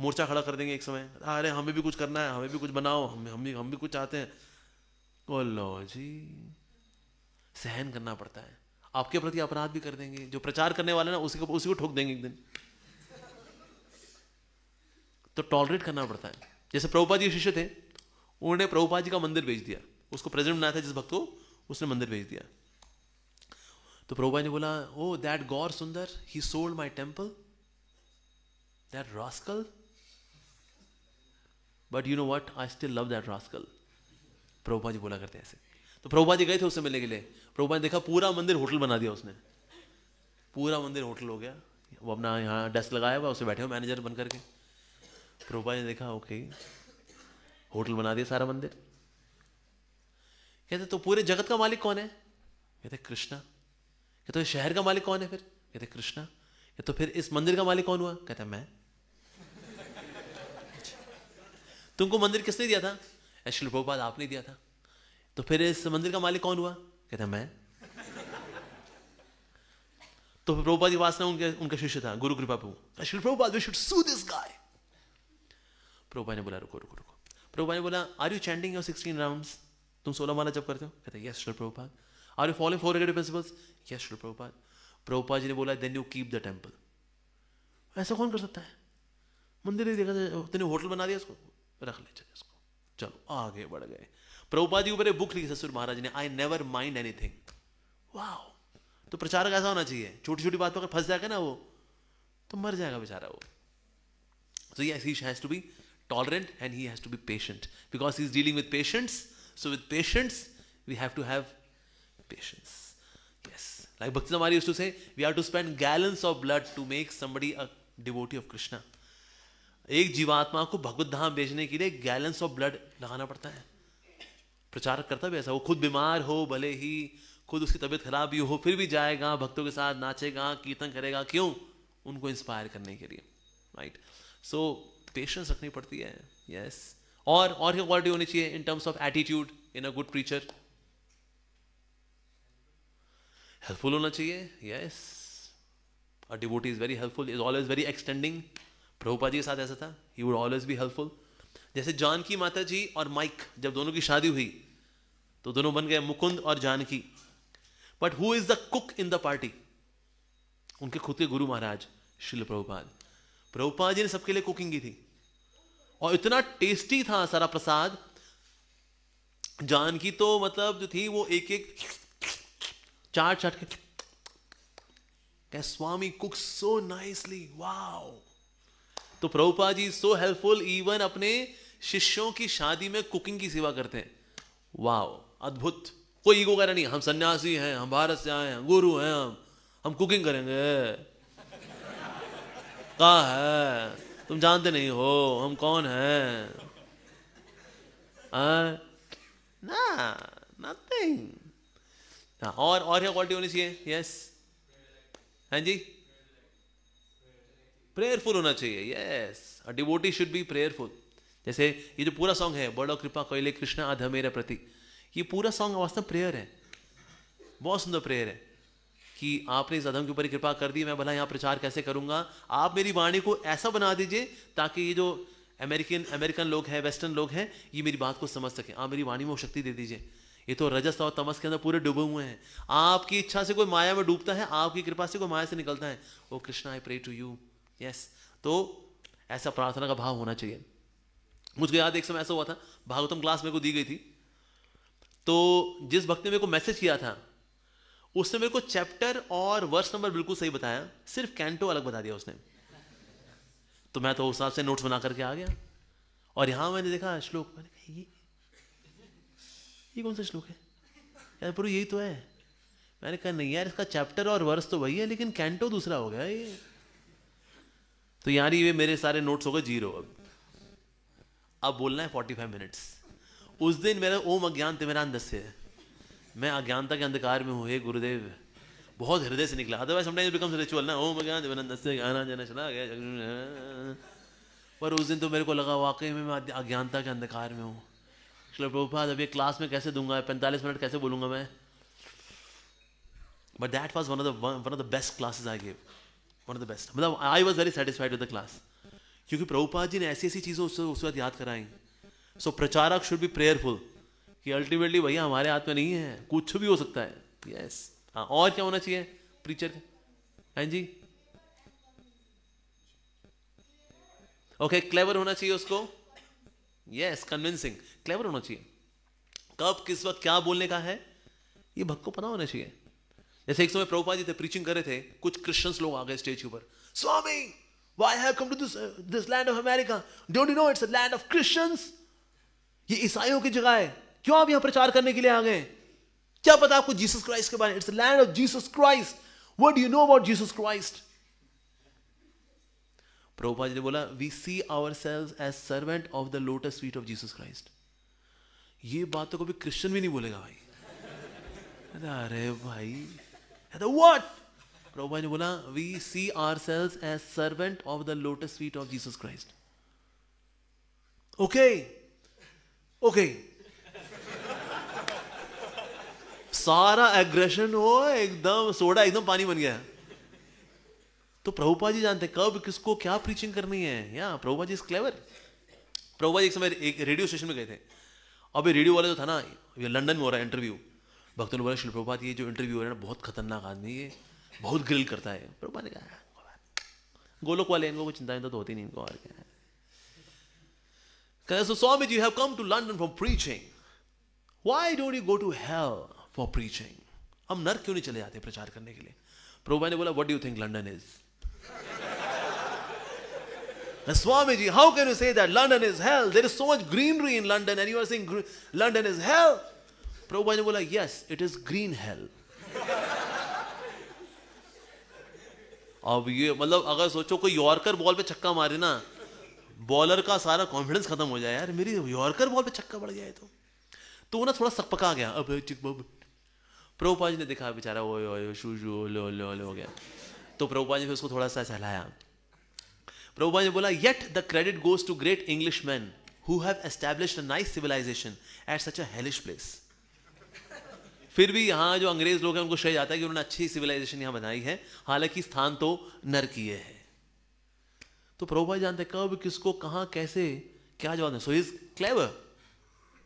मोर्चा खड़ा कर देंगे एक समय अरे हमें भी कुछ करना है हमें भी कुछ बनाओ हम हम भी हम भी कुछ चाहते हैं ओ लो जी सहन करना पड़ता है आपके प्रति अपराध भी कर देंगे जो प्रचार करने वाले ना उसी को उसी को ठोक देंगे एक दिन तो टॉलरेट करना पड़ता है जैसे प्रभुपा जी शिष्य थे उन्होंने प्रभुपा जी का मंदिर भेज दिया उसको प्रेजेंट बनाया था जिस भक्त को उसने मंदिर भेज दिया तो प्रभुपा ने बोला ओ that Gaur Sundar he sold my temple that rascal but you know what I still love that rascal Prabhupa ji बोला करते ऐसे तो प्रभुपा जी गए थे उससे मिलने के लिए प्रभुपा ने देखा पूरा मंदिर होटल बना दिया उसने पूरा मंदिर होटल हो गया वो अपना यहाँ डेस्क लगाया हुआ उसे बैठे हुए मैनेजर बन करके प्रभुपा ने देखा ओके होटल बना दिया सारा मंदिर कहते तो पूरे जगत का मालिक कौन है कहते कृष्णा कहते तो शहर का मालिक कौन है फिर कहते कृष्णा कहते तो फिर इस मंदिर का मालिक कौन हुआ कहता मैं तुमको मंदिर किसने दिया था एक्चुअली प्रभुपाद आपने दिया था तो फिर इस मंदिर का मालिक कौन हुआ कहते मैं तो फिर प्रभुपाद की वासना उनके उनका शिष्य था गुरु कृपा तो Prabhupada should sue this guy Prabhupa ने बोला रुको रुको रुको प्रभुपा ने बोला are you chanting your sixteen round तुम सोलह माला जब करते हो कहते yes Shri Prabhupada are you following four hundred principles yes Shri Prabhupada Prabhupa ji ने बोला then you keep the temple ऐसा कौन कर सकता है मंदिर ही देखा तूने होटल बना दिया उसको रख ले चले इसको चलो आगे बढ़ गए प्रभुपाद के ऊपर एक बुक लिखी ससुर महाराज ने आई नेवर माइंड एनीथिंग वाह तो प्रचार ऐसा होना चाहिए छोटी छोटी बात पर फंस जाएगा ना वो तो मर जाएगा बेचारा वो so yes he has to be tolerant and he has to be patient because he is dealing with patients so with patients we have to have patience yes like bhakti हमारी उस to say we have to spend gallons of blood to make somebody a devotee of Krishna एक जीवात्मा को भगवत धाम भेजने के लिए gallons of blood लगाना पड़ता है प्रचारक भी ऐसा वो खुद बीमार हो भले ही खुद उसकी तबीयत खराब भी हो फिर भी जाएगा भक्तों के साथ नाचेगा कीर्तन करेगा क्यों उनको इंस्पायर करने के लिए राइट सो पेशेंस रखनी पड़ती है यस yes. और और क्या क्वालिटी होनी चाहिए in terms of attitude in a good preacher helpful होना चाहिए yes a devotee is very helpful is always very extending Prabhupa ji के साथ ऐसा था he would always be helpful जैसे जानकी की माता जी और माइक जब दोनों की शादी हुई तो दोनों बन गए मुकुंद और Janaki but who is the cook in the party उनके खुद के गुरु महाराज शिल प्रभुपाद प्रभुपाद जी ने सबके लिए कुकिंग की थी और इतना टेस्टी था सारा प्रसाद जानकी तो मतलब जो थी वो एक एक चाट चाट के क्या Swami cook so nicely wow तो Prabhupada ji so helpful even अपने शिष्यों की शादी में कुकिंग की सेवा करते हैं वाओ अद्भुत कोई ईगो वगैरह नहीं हम सन्यासी हैं हम भारत से आए हैं गुरु हैं हम हम कुकिंग करेंगे कहा है तुम जानते नहीं हो हम कौन है ना नथिंग हाँ, और और क्या क्वालिटी होनी चाहिए यस हैं हाँ जी प्रेयरफुल होना चाहिए yes a devotee should be prayerful जैसे ये जो पूरा सॉन्ग है बड़ो कृपा कैले कृष्णा अध मेरे प्रतीक ये पूरा सॉन्ग वास्तव प्रेयर है बहुत सुंदर प्रेयर है कि आपने इस अधम के ऊपर कृपा कर दी मैं भला यहाँ प्रचार कैसे करूँगा आप मेरी वाणी को ऐसा बना दीजिए ताकि ये जो अमेरिकन अमेरिकन लोग हैं वेस्टर्न लोग हैं ये मेरी बात को समझ सकें आप मेरी वाणी में शक्ति दे दीजिए ये तो रजस और तमस के अंदर पूरे डूबे हुए हैं आपकी इच्छा से कोई माया में डूबता है आपकी कृपा से कोई माया से निकलता है oh Krishna I pray to you yes तो ऐसा प्रार्थना का भाव होना चाहिए मुझको याद एक समय ऐसा हुआ था भागवतम क्लास मेरे को दी गई थी तो जिस भक्त ने मेरे को मैसेज किया था उसने मेरे को चैप्टर और वर्ष नंबर बिल्कुल सही बताया सिर्फ कैंटो अलग बता दिया उसने तो मैं तो उस हिसाब से नोट्स बना करके आ गया और यहां मैंने देखा श्लोक मैंने कहा ये ये कौन सा श्लोक है यार प्रभु यही तो है मैंने कहा नहीं यार इसका चैप्टर और वर्ष तो वही है लेकिन कैंटो दूसरा हो गया ये तो यार ये मेरे सारे नोट्स हो गए जीरो अब अब बोलना है फोर्टी फाइव मिनट्स उस दिन मेरा ओम अज्ञान मेरा अंदर से मैं अज्ञानता के अंधकार में हूँ हे गुरुदेव बहुत हृदय से निकला अदरवाइज समटाइम्स बिकम्स रिचुअल ना ओम अज्ञान मेरा अंदर से आना जाना चला गया पर उस दिन तो मेरे को लगा वाकई में मैं अज्ञानता के अंधकार में हूँ चलो प्रभुपाद अभी क्लास में कैसे दूंगा पैंतालीस मिनट कैसे बोलूँगा मैं but that was one of the one of the best classes I gave one of the best मतलब I was very satisfied with the class क्योंकि प्रभुपाद जी ने ऐसी ऐसी चीज़ें उस वक्त याद कराई सो प्रचारक शुड बी प्रेयरफुल कि अल्टीमेटली भैया हमारे हाथ में नहीं है कुछ भी हो सकता है यस हाँ और क्या होना चाहिए प्रीचर हाँ जी ओके okay, क्लेवर होना चाहिए उसको यस कन्विंसिंग क्लेवर होना चाहिए कब किस वक्त क्या बोलने का है ये भक्त को पता होना चाहिए जैसे एक समय प्रभुपा जी थे प्रीचिंग कर रहे थे कुछ क्रिश्चियंस लोग आ गए स्टेज के ऊपर Swami why have come to this this land of America don't you know it's a land of Christians ये ईसाइयों की जगह है क्यों आप यहां प्रचार करने के लिए आ गए क्या पता आपको जीसस क्राइस्ट के बारे में it's land of Jesus Christ what you know about Jesus Christ Prabhupa ji ने बोला we see ourselves as servant of the lotus feet of Jesus Christ ये बात तो कभी क्रिश्चियन भी नहीं बोलेगा भाई अरे भाई वट प्रभुपा ने बोला we see ourselves as servant of the lotus feet of Jesus Christ okay okay सारा एग्रेशन हो एकदम सोडा एकदम पानी बन गया तो प्रभुपा जी जानते कब किसको क्या प्रीचिंग करनी है या प्रभुपा जी इज क्लेवर प्रभुपा जी एक समय एक रेडियो स्टेशन में गए थे अब ये रेडियो वाले जो था ना ये लंदन में हो रहा है इंटरव्यू भक्तों ने बोला श्री प्रभुपा ये जो इंटरव्यू है ना बहुत खतरनाक आदमी है बहुत ग्रिल करता है प्रभुपा ने कहा हाँ, गोलोक वाले इनको कोई चिंता तो होती नहीं इनको और क्या है So Swamiji, you have come to London for preaching. Why don't you go to hell for preaching? हम नर्क क्यों नहीं चले जाते प्रचार करने के लिए प्रभु ने बोला what do think London is Swami ji how can you say that London is hell there is so much greenery in London and you are saying London is hell Prabhu ने बोला yes it is green hell अब ये मतलब अगर सोचो कोई yorker ball पे छक्का मारे ना बॉलर का सारा कॉन्फिडेंस खत्म हो जाए यार मेरी यॉर्कर बॉल पे छक्का पड़ गया है तो तो ना थोड़ा सकपका गया अब प्रभुपा जी ने देखा बेचारा वो यो शू शू लो लो लो हो गया तो प्रभुपा जी फिर उसको थोड़ा सा सहलाया प्रभुपा जी ने बोला yet the credit goes to great English man who have establish a nice civilisation at such a hellish place फिर भी यहाँ जो अंग्रेज लोग हैं उनको शह जाता है कि उन्होंने अच्छी सिविलाइजेशन यहाँ बनाई है हालांकि स्थान तो नरकीय है तो प्रभुपा जानते कब किसको कहाँ कैसे क्या जवाब so is clever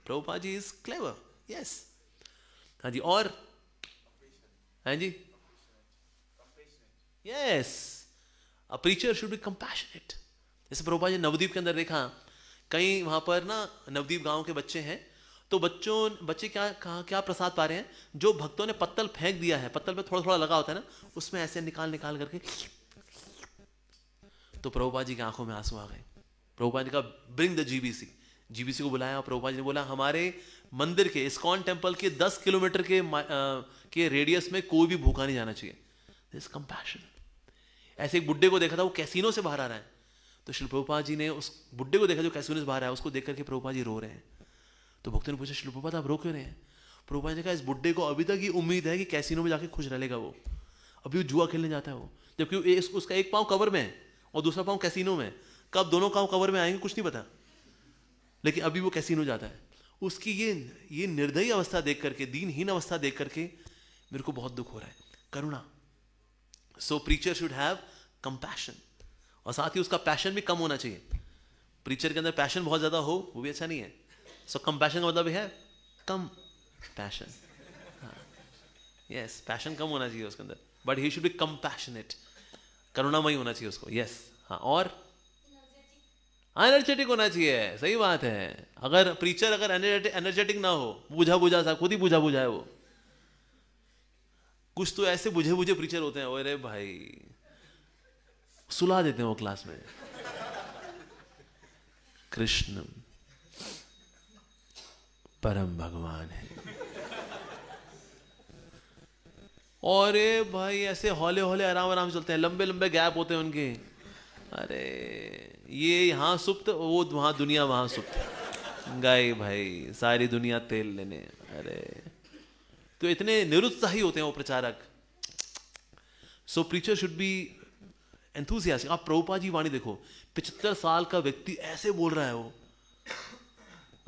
Prabhupada ji is clever yes हाँ जी और हाँ जी yes a preacher should be compassionate जैसे प्रभुपा जी नवदीप के अंदर देखा कई वहां पर ना नवदीप गांव के बच्चे हैं तो बच्चों बच्चे क्या कहा क्या प्रसाद पा रहे हैं जो भक्तों ने पत्तल फेंक दिया है पत्तल पे थोड़ा थोड़ा लगा होता है ना उसमें ऐसे निकाल निकाल करके तो प्रभुपा जी की आंखों में आंसू आ गए प्रभुपा जी का ब्रिंग द जीबीसी जीबीसी को बुलाया और प्रभुपा जी ने बोला हमारे मंदिर के इस्कॉन टेम्पल के दस किलोमीटर के आ, के रेडियस में कोई भी भूखा नहीं जाना चाहिए दिस कंपैशन ऐसे एक बुड्ढे को देखा था वो कैसीनो से बाहर आ रहा है तो श्री प्रभुपा जी ने उस बुड्ढे को देखा जो कैसीनो से बाहर आया उसको देख करके प्रभुपा जी रो रहे हैं तो भक्तों ने पूछा श्री प्रभुपा आप रो क्यों रहे हैं प्रभुपा जी ने कहा इस बुड्ढे को अभी तक ये उम्मीद है कि कैसीनो में जाके खुश रहेगा वो अभी वो जुआ खेलने जाता है वो जबकि उसका एक पाँव कवर में है और दूसरा पाँव कैसीनो में कब दोनों पाँव कवर में आएंगे कुछ नहीं पता लेकिन अभी वो कैसीनो जाता है उसकी ये ये निर्दयी अवस्था देख करके दीनहीन अवस्था देख करके मेरे को बहुत दुख हो रहा है करुणा so preacher should have compassion और साथ ही उसका पैशन भी कम होना चाहिए प्रीचर के अंदर पैशन बहुत ज़्यादा हो वो भी अच्छा नहीं है सो कंपैशन का मतलब है कम पैशन यस पैशन कम होना चाहिए उसके अंदर but he should be compassionate करुणामय होना चाहिए उसको यस हाँ और एनर्जेटिक होना चाहिए सही बात है अगर प्रीचर अगर एनर्जेटिक ना हो बुझा बुझा सा खुद ही बुझा बुझा है वो कुछ तो ऐसे बुझे बुझे प्रीचर होते हैं अरे भाई सुला देते हैं वो क्लास में कृष्ण परम भगवान है और ए भाई ऐसे हौले हौले आराम आराम चलते हैं लंबे लंबे गैप होते हैं उनके अरे ये यहाँ सुप्त वो वहाँ दुनिया वहाँ सुप्त गए भाई सारी दुनिया तेल लेने अरे तो इतने निरुत्साही होते हैं वो प्रचारक so preacher should be enthusiastic आप प्रभुपा जी वाणी देखो पिछहत्तर साल का व्यक्ति ऐसे बोल रहा है वो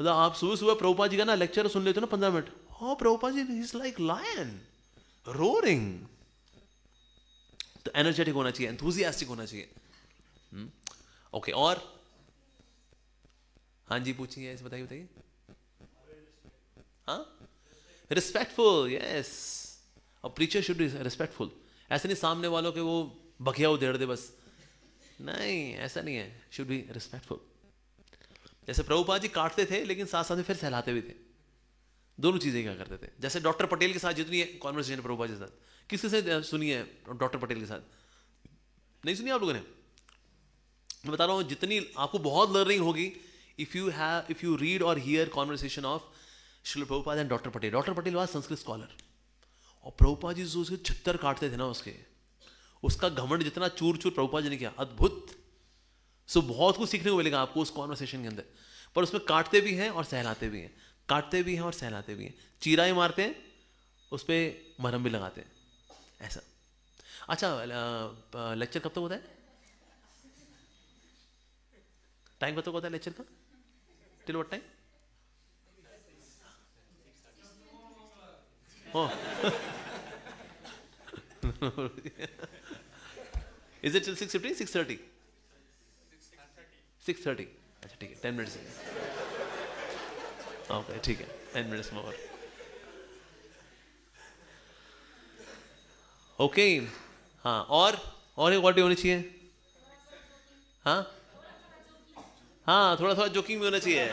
मतलब आप सुबह सुबह प्रभुपा जी का ना लेक्चर सुन लेते हो ना पंद्रह मिनट हाँ Prabhupada ji is like lion roaring तो एनर्जेटिक होना चाहिए एंथुजियास्टिक होना चाहिए ओके हम्म? okay, और हाँ जी पूछिए इस बताइए बताइए हाँ रिस्पेक्टफुल यस और प्रीचर शुड बी रिस्पेक्टफुल ऐसे नहीं सामने वालों के वो बखिया उधेड़ दे बस नहीं ऐसा नहीं है शुड बी रिस्पेक्टफुल जैसे प्रभुपा जी काटते थे लेकिन साथ साथ में फिर सहलाते भी थे दोनों चीज़ें क्या करते थे जैसे डॉक्टर पटेल के साथ जितनी है कॉन्वर्सेशन प्रभुपा के साथ किसी से सुनी है डॉक्टर पटेल के साथ नहीं सुनी आप लोगों ने मैं बता रहा हूँ जितनी आपको बहुत लर्निंग होगी if you have if you read और hear conversation of Shri Prabhupada and doctor Patel doctor Patel was Sanskrit scholar और प्रभुपा जी जो उसके छत्तर काटते थे ना उसके उसका घमंड जितना चूर चूर प्रभुपा जी ने किया अद्भुत सो बहुत कुछ सीखने को मिलेगा आपको उस कॉन्वर्सेशन के अंदर पर उसमें काटते भी हैं और सहलाते भी हैं काटते भी हैं और सहलाते भी हैं चीरा ही मारते हैं उस पर मरहम भी लगाते हैं ऐसा अच्छा लेक्चर कब तक तो होता है टाइम कब तक तो होता है लेक्चर का till what time is it six fifty six thirty six thirty अच्छा ठीक है टेन मिनट्स ओके ठीक है टेन मिनट्स मोर ओके हाँ और और एक क्वालिटी होनी चाहिए हाँ हाँ थोड़ा थोड़ा जोकिंग भी होना चाहिए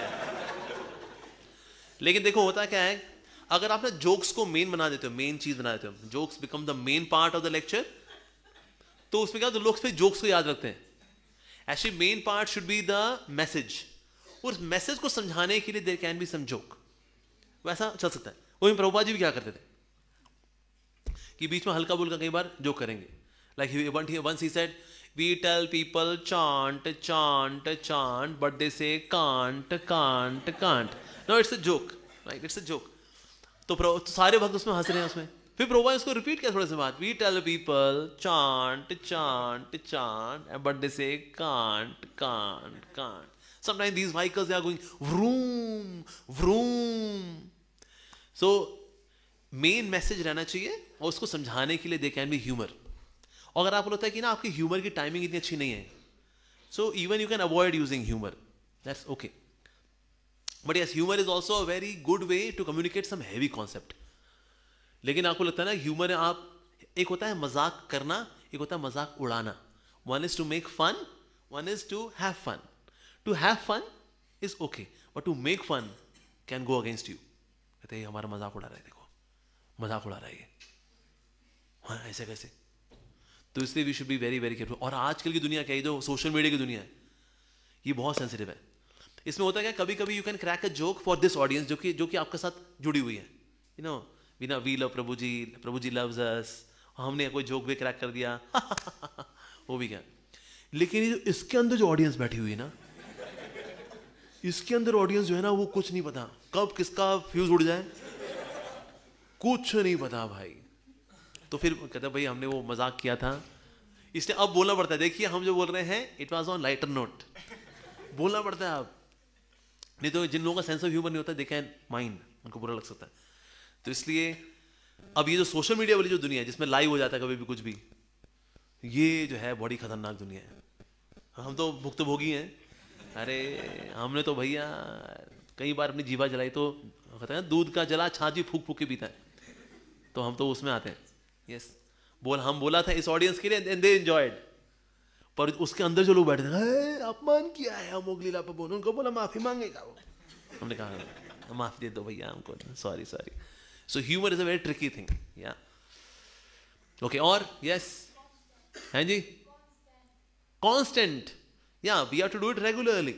लेकिन देखो होता क्या है अगर आप ना जोक्स को मेन बना देते हो मेन चीज बना देते हो jokes become the main part of the lecture तो उसमें क्या होता है लोग फिर जोक्स को याद रखते हैं actually main part should be the message और उस मैसेज को समझाने के लिए देर कैन बी समझोक वैसा चल सकता है वहीं प्रभुपा जी भी क्या करते थे कि बीच में हल्का बुल्का कई बार जो करेंगे like once he said we tell people chant chant chant but they say can't can't can't no it's a joke like it's a joke तो प्रभु तो सारे भक्त उसमें हंस रहे हैं उसमें फिर प्रभु उसको रिपीट किया थोड़े से बात we tell people chant chant chant but they say can't can't can't Sometimes these vehicles are going vroom, vroom. So, main message रहना चाहिए और उसको समझाने के लिए दे कैन बी ह्यूमर और अगर आपको लगता है कि ना आपकी ह्यूमर की टाइमिंग इतनी अच्छी नहीं है so even you can avoid using humour that's okay but yes humour is also a very good way to communicate some heavy concept लेकिन आपको लगता है ना ह्यूमर आप एक होता है मजाक करना एक होता है मजाक उड़ाना one is to make fun one is to have fun to have fun is okay but to make fun can go against you कहते हैं हमारा मजाक उड़ा रहा है देखो मजाक उड़ा रहा है ये हाँ ऐसे कैसे तो इसलिए we should be very very careful और आजकल की दुनिया क्या है जो सोशल मीडिया की दुनिया है ये बहुत सेंसिटिव है इसमें होता है क्या कभी कभी you can crack a joke for this audience जो कि जो कि आपके साथ जुड़ी हुई है यू नो बिना we love Prabhu ji Prabhu ji loves us हमने कोई जोक भी क्रैक कर दिया *laughs* वो भी क्या लेकिन इसके अंदर जो ऑडियंस बैठी हुई है ना इसके अंदर ऑडियंस जो है ना वो कुछ नहीं पता कब किसका फ्यूज उड़ जाए कुछ नहीं पता भाई तो फिर कहते भाई हमने वो मजाक किया था इसलिए अब बोलना पड़ता है देखिए हम जो बोल रहे हैं it was on lighter note बोलना पड़ता है अब नहीं तो जिन लोगों का सेंस ऑफ ह्यूमर नहीं होता देखे माइंड उनको बुरा लग सकता है तो इसलिए अब ये जो सोशल मीडिया वाली जो दुनिया है जिसमें लाइव हो जाता है कभी भी कुछ भी ये जो है बड़ी खतरनाक दुनिया है हम तो भुक्तभोगी हैं अरे हमने तो भैया कई बार अपनी जीवा जलाई तो कहते हैं दूध का जला छाछी फूक फूक के पीता है तो हम तो उसमें आते हैं यस बोल हम बोला था इस ऑडियंस के लिए दे एंजॉयड पर उसके अंदर जो लोग बैठे थे अपमान किया है हम उगली लापा बोल उनको बोला माफी मांगेगा वो हमने कहा हाँ, माफ दे दो भैया हमको sorry sorry so humour is a very tricky thing या ओके और यस हैं हाँ जी कॉन्स्टेंट या we have to do it regularly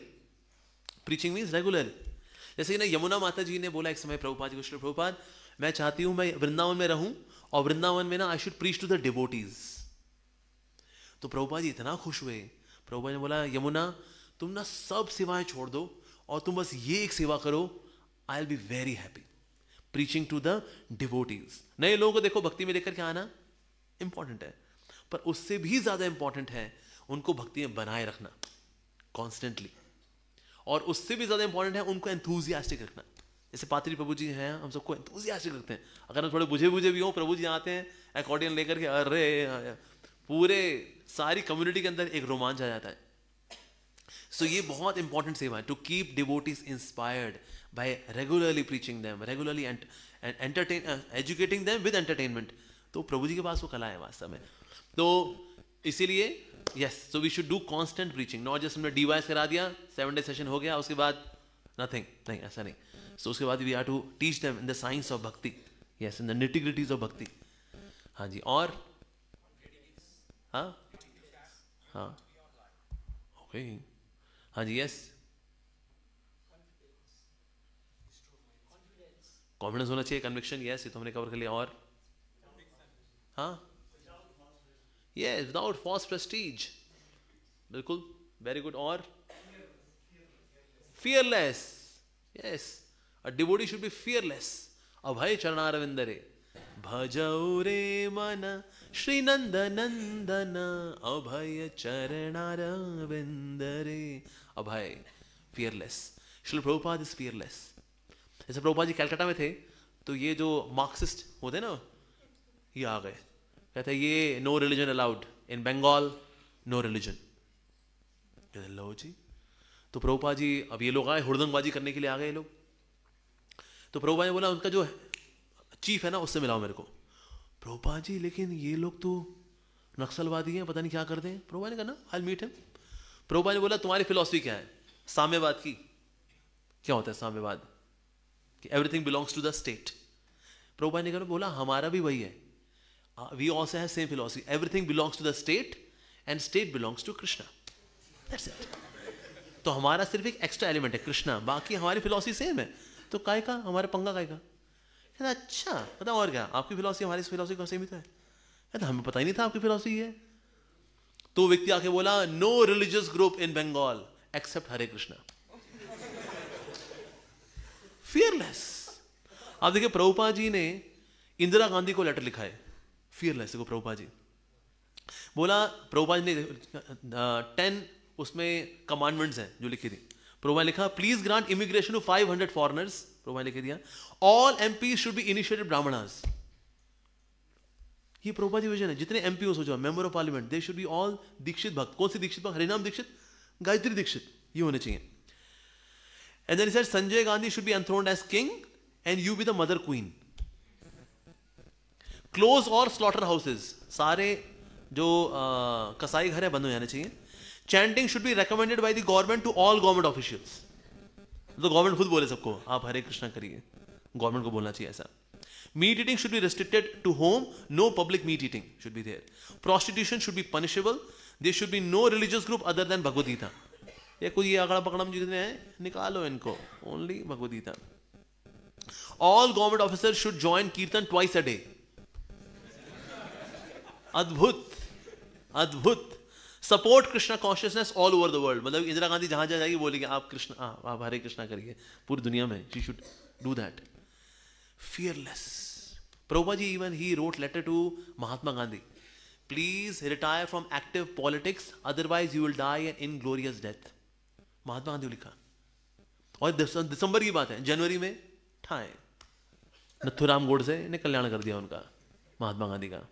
preaching means regularly जैसे कि ना यमुना माता जी ने बोला एक समय प्रभुपाद जी कृष्ण प्रभुपाद मैं चाहती हूं मैं वृंदावन में रहूं और वृंदावन में ना I should preach to the devotees तो प्रभुपाद जी इतना खुश हुए प्रभुपाद ने बोला यमुना तुम ना सब सेवाएं छोड़ दो और तुम बस ये एक सेवा करो I will be very happy preaching to the devotees नए लोगों को देखो भक्ति में लेकर के आना इंपॉर्टेंट है पर उससे भी ज्यादा इंपॉर्टेंट है उनको भक्ति में बनाए रखना कॉन्स्टेंटली और उससे भी ज़्यादा इंपॉर्टेंट है उनको एंथुजियास्टिक रखना जैसे पात्री प्रभु जी हैं हम सबको एंथुजियास्टिक रखते हैं अगर हम थोड़े बुझे बुझे भी हों प्रभु जी आते हैं अकॉर्डियन लेकर के अरे पूरे सारी कम्युनिटी के अंदर एक रोमांच आ जाता है सो so, ये बहुत इंपॉर्टेंट सेवा है to keep is inspired by regularly preaching them regularly entertain educating them with entertainment तो प्रभु जी के पास वो कला है वास्तव में तो इसीलिए yes so we should do constant preaching not just हमने डिवाइस करा दिया सेवन डे सेशन हो गया उसके बाद नथिंग नहीं ऐसा नहीं सो so, उसके बाद we are to teach them in the science of bhakti yes in the nitty gritties of bhakti हाँ जी और हाँ हाँ ओके हाँ जी यस कॉन्फिडेंस होना चाहिए कन्विक्शन यस ये तो हमने कवर कर लिया और हाँ ये विदाउट फॉल्स प्रेस्टीज बिल्कुल वेरी गुड और फियरलेस यस अ डिबोडी शुड बी फियरलेस अभय चरणारविंद रे भजौ रे मन श्री नंद नंदन अभय चरणारविंद रे अभय fearless Shri Prabhupada is fearless जैसे प्रभुपाद जी कैलकाटा में थे तो ये जो मार्क्सिस्ट होते ना ये आ गए कहते ये no religion allowed in Bengal no religion कहते लो जी तो प्रभुपा जी अब ये लोग आए हुड़दंगबाजी करने के लिए आ गए ये लोग तो प्रभुपा ने बोला उनका जो चीफ है ना उससे मिलाओ मेरे को प्रभुपा जी लेकिन ये लोग तो नक्सलवादी हैं पता नहीं क्या करते हैं प्रभुपा ने कहा ना आई मीट हिम प्रभुपा ने बोला तुम्हारी फिलोसफी क्या है साम्यवाद की क्या होता है साम्यवाद कि everything belongs to the state Prabhupada ने बोला हमारा भी वही है Uh, we also have same philosophy. Everything belongs to the state and state belongs to Krishna. That's it. तो हमारा सिर्फ एक एक्स्ट्रा एलिमेंट है कृष्णा बाकी हमारी फिलोसफी सेम है तो काय का हमारे पंगा काय का कहता अच्छा पता और क्या आपकी फिलॉसफी हमारी फिलॉसफी का सेम ही तो है कहता हमें पता ही नहीं था आपकी फिलॉसफी है तो व्यक्ति आके बोला no religious group in Bengal except Hare Krishna fearless आप देखिए प्रभुपा जी ने इंदिरा गांधी को लेटर लिखा है फियरलेस देखो प्रभुपा जी बोला प्रभुपा जी ने टेन उसमें कमांडमेंट्स हैं जो लिखी थी प्रभुपा ने लिखा please grant immigration to five hundred foreigners Prabhupada ने लिख दिया all M should be initiated brahmanas ये प्रभुपा जी विजन है जितने एम पी हो सोचा member of parliament they should be all दीक्षित भक्त कौन से दीक्षित भक्त हरिनाम दीक्षित गायत्री दीक्षित ये होने चाहिए and then sir Sanjay Gandhi should be enthroned as king and you be the mother queen close और स्लॉटर हाउसेज सारे जो आ, कसाई घर है बंद हो जाने चाहिए chanting should be recommended by the government to all government officials तो गवर्नमेंट खुद बोले सबको आप हरे कृष्णा करिए गवर्नमेंट को बोलना चाहिए ऐसा meat eating should be restricted to home no public meat eating should be there prostitution should be punishable they should be no religious group other than Bhagavad Gita ये कोई ये अगड़ा पकड़म जितने हैं निकालो इनको only Bhagavad Gita all government officer should join kirtan twice a day अद्भुत अद्भुत support Krishna consciousness all over the world मतलब इंदिरा गांधी जहां जहां जाएगी बोलेगी आप कृष्ण आप हरे कृष्णा करिए पूरी दुनिया में she should do that fearless Prabhupada ji even he wrote letter to Mahatma Gandhi please retire from active politics otherwise you will die an inglorious death Mahatma Gandhi लिखा और दिसंबर की बात है जनवरी में ठाए नथुराम गोडसे ने कल्याण कर दिया उनका महात्मा गांधी का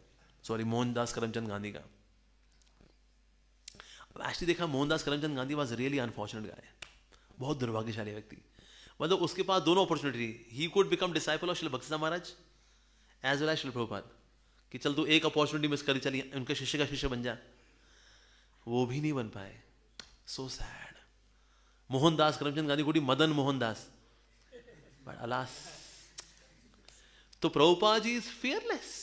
सॉरी मोहनदास करमचंद गांधी का अब एक्चुअली देखा Mohandas Karamchand Gandhi was really unfortunate guy बहुत दुर्भाग्यशाली व्यक्ति मतलब उसके पास दोनों अपॉर्चुनिटी ही कुड बिकम डिसाइपल ऑफ शिल भक्सा महाराज एज वेल एज शिल प्रभुपाद कि चल तू एक अपॉर्चुनिटी मिस करी चली उनके शिष्य का शिष्य बन जा वो भी नहीं बन पाए सो सैड मोहनदास करमचंद गांधी कोटी मदन मोहनदास बट अलास तो Prabhupada ji is fearless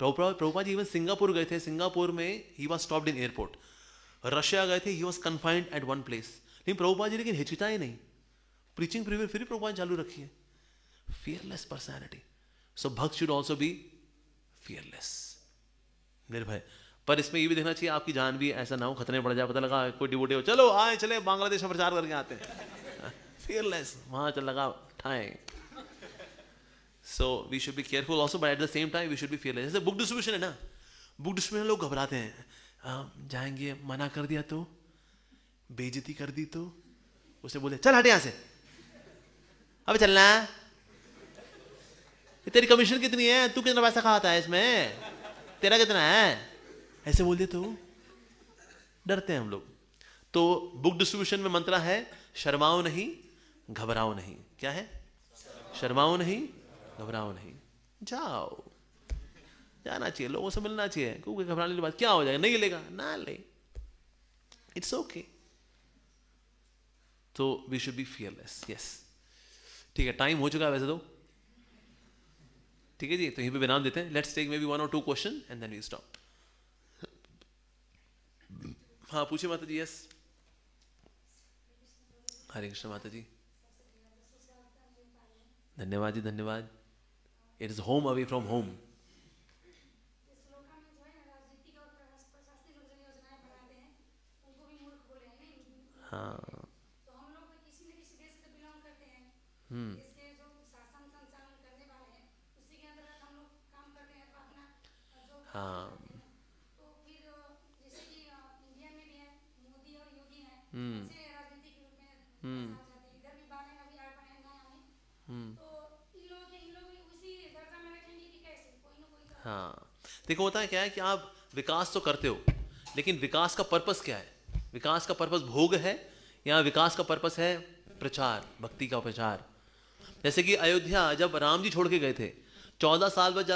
Prabhupada Prabhupada ji even Singapore गए थे सिंगापुर में ही was stopped in airport Russia गए थे he was confined at one place लेकिन प्रभुपा जी लेकिन ही नहीं प्रीचिंग फिर भी प्रभुपा चालू रखी है फियरलेस पर्सनैलिटी सो भक्त शुड ऑल्सो बी फियरलेस निर्भय पर इसमें ये भी देखना चाहिए आपकी जान भी ऐसा ना हो खतरे में पड़ जाए पता लगा कोई डिबोटे हो चलो आए चले बांग्लादेश में प्रचार करके आते हैं फियरलेस *laughs* वहां चल लगा ठाए so we should be careful also but at the same time we should be fearless जैसे बुक डिस्ट्रीब्यूशन है ना बुक डिस्ट्रीब्यूशन लोग घबराते हैं जाएंगे मना कर दिया तो बेजती कर दी तो उसे बोले चल हटे यहां से अबे चलना है तेरी कमीशन कितनी है तू कितना पैसा खाता है इसमें तेरा कितना है ऐसे बोल दे तो डरते हैं हम लोग तो बुक डिस्ट्रीब्यूशन में मंत्रा है शर्माओ नहीं घबराओ नहीं क्या है शर्माओ नहीं घबराओ नहीं जाओ जाना चाहिए लोगों से मिलना चाहिए क्योंकि घबराने के बाद क्या हो जाएगा नहीं लेगा ना ले इट्स ओके okay. तो we should be fearless yes ठीक है टाइम हो चुका है वैसे तो ठीक है जी तो यहीं पे विराम देते हैं let's take maybe one और two question and then we stop हाँ पूछे माता जी यस हरे कृष्ण माता जी धन्यवाद जी धन्यवाद it is home away from home हाँ हम्म हाँ हम्म हम्म हम्म हाँ देखो होता है क्या है कि आप विकास तो करते हो लेकिन विकास का पर्पस क्या है विकास का पर्पस भोग है या विकास का पर्पस है प्रचार भक्ति का प्रचार जैसे कि अयोध्या जब राम जी छोड़ के गए थे चौदह साल बाद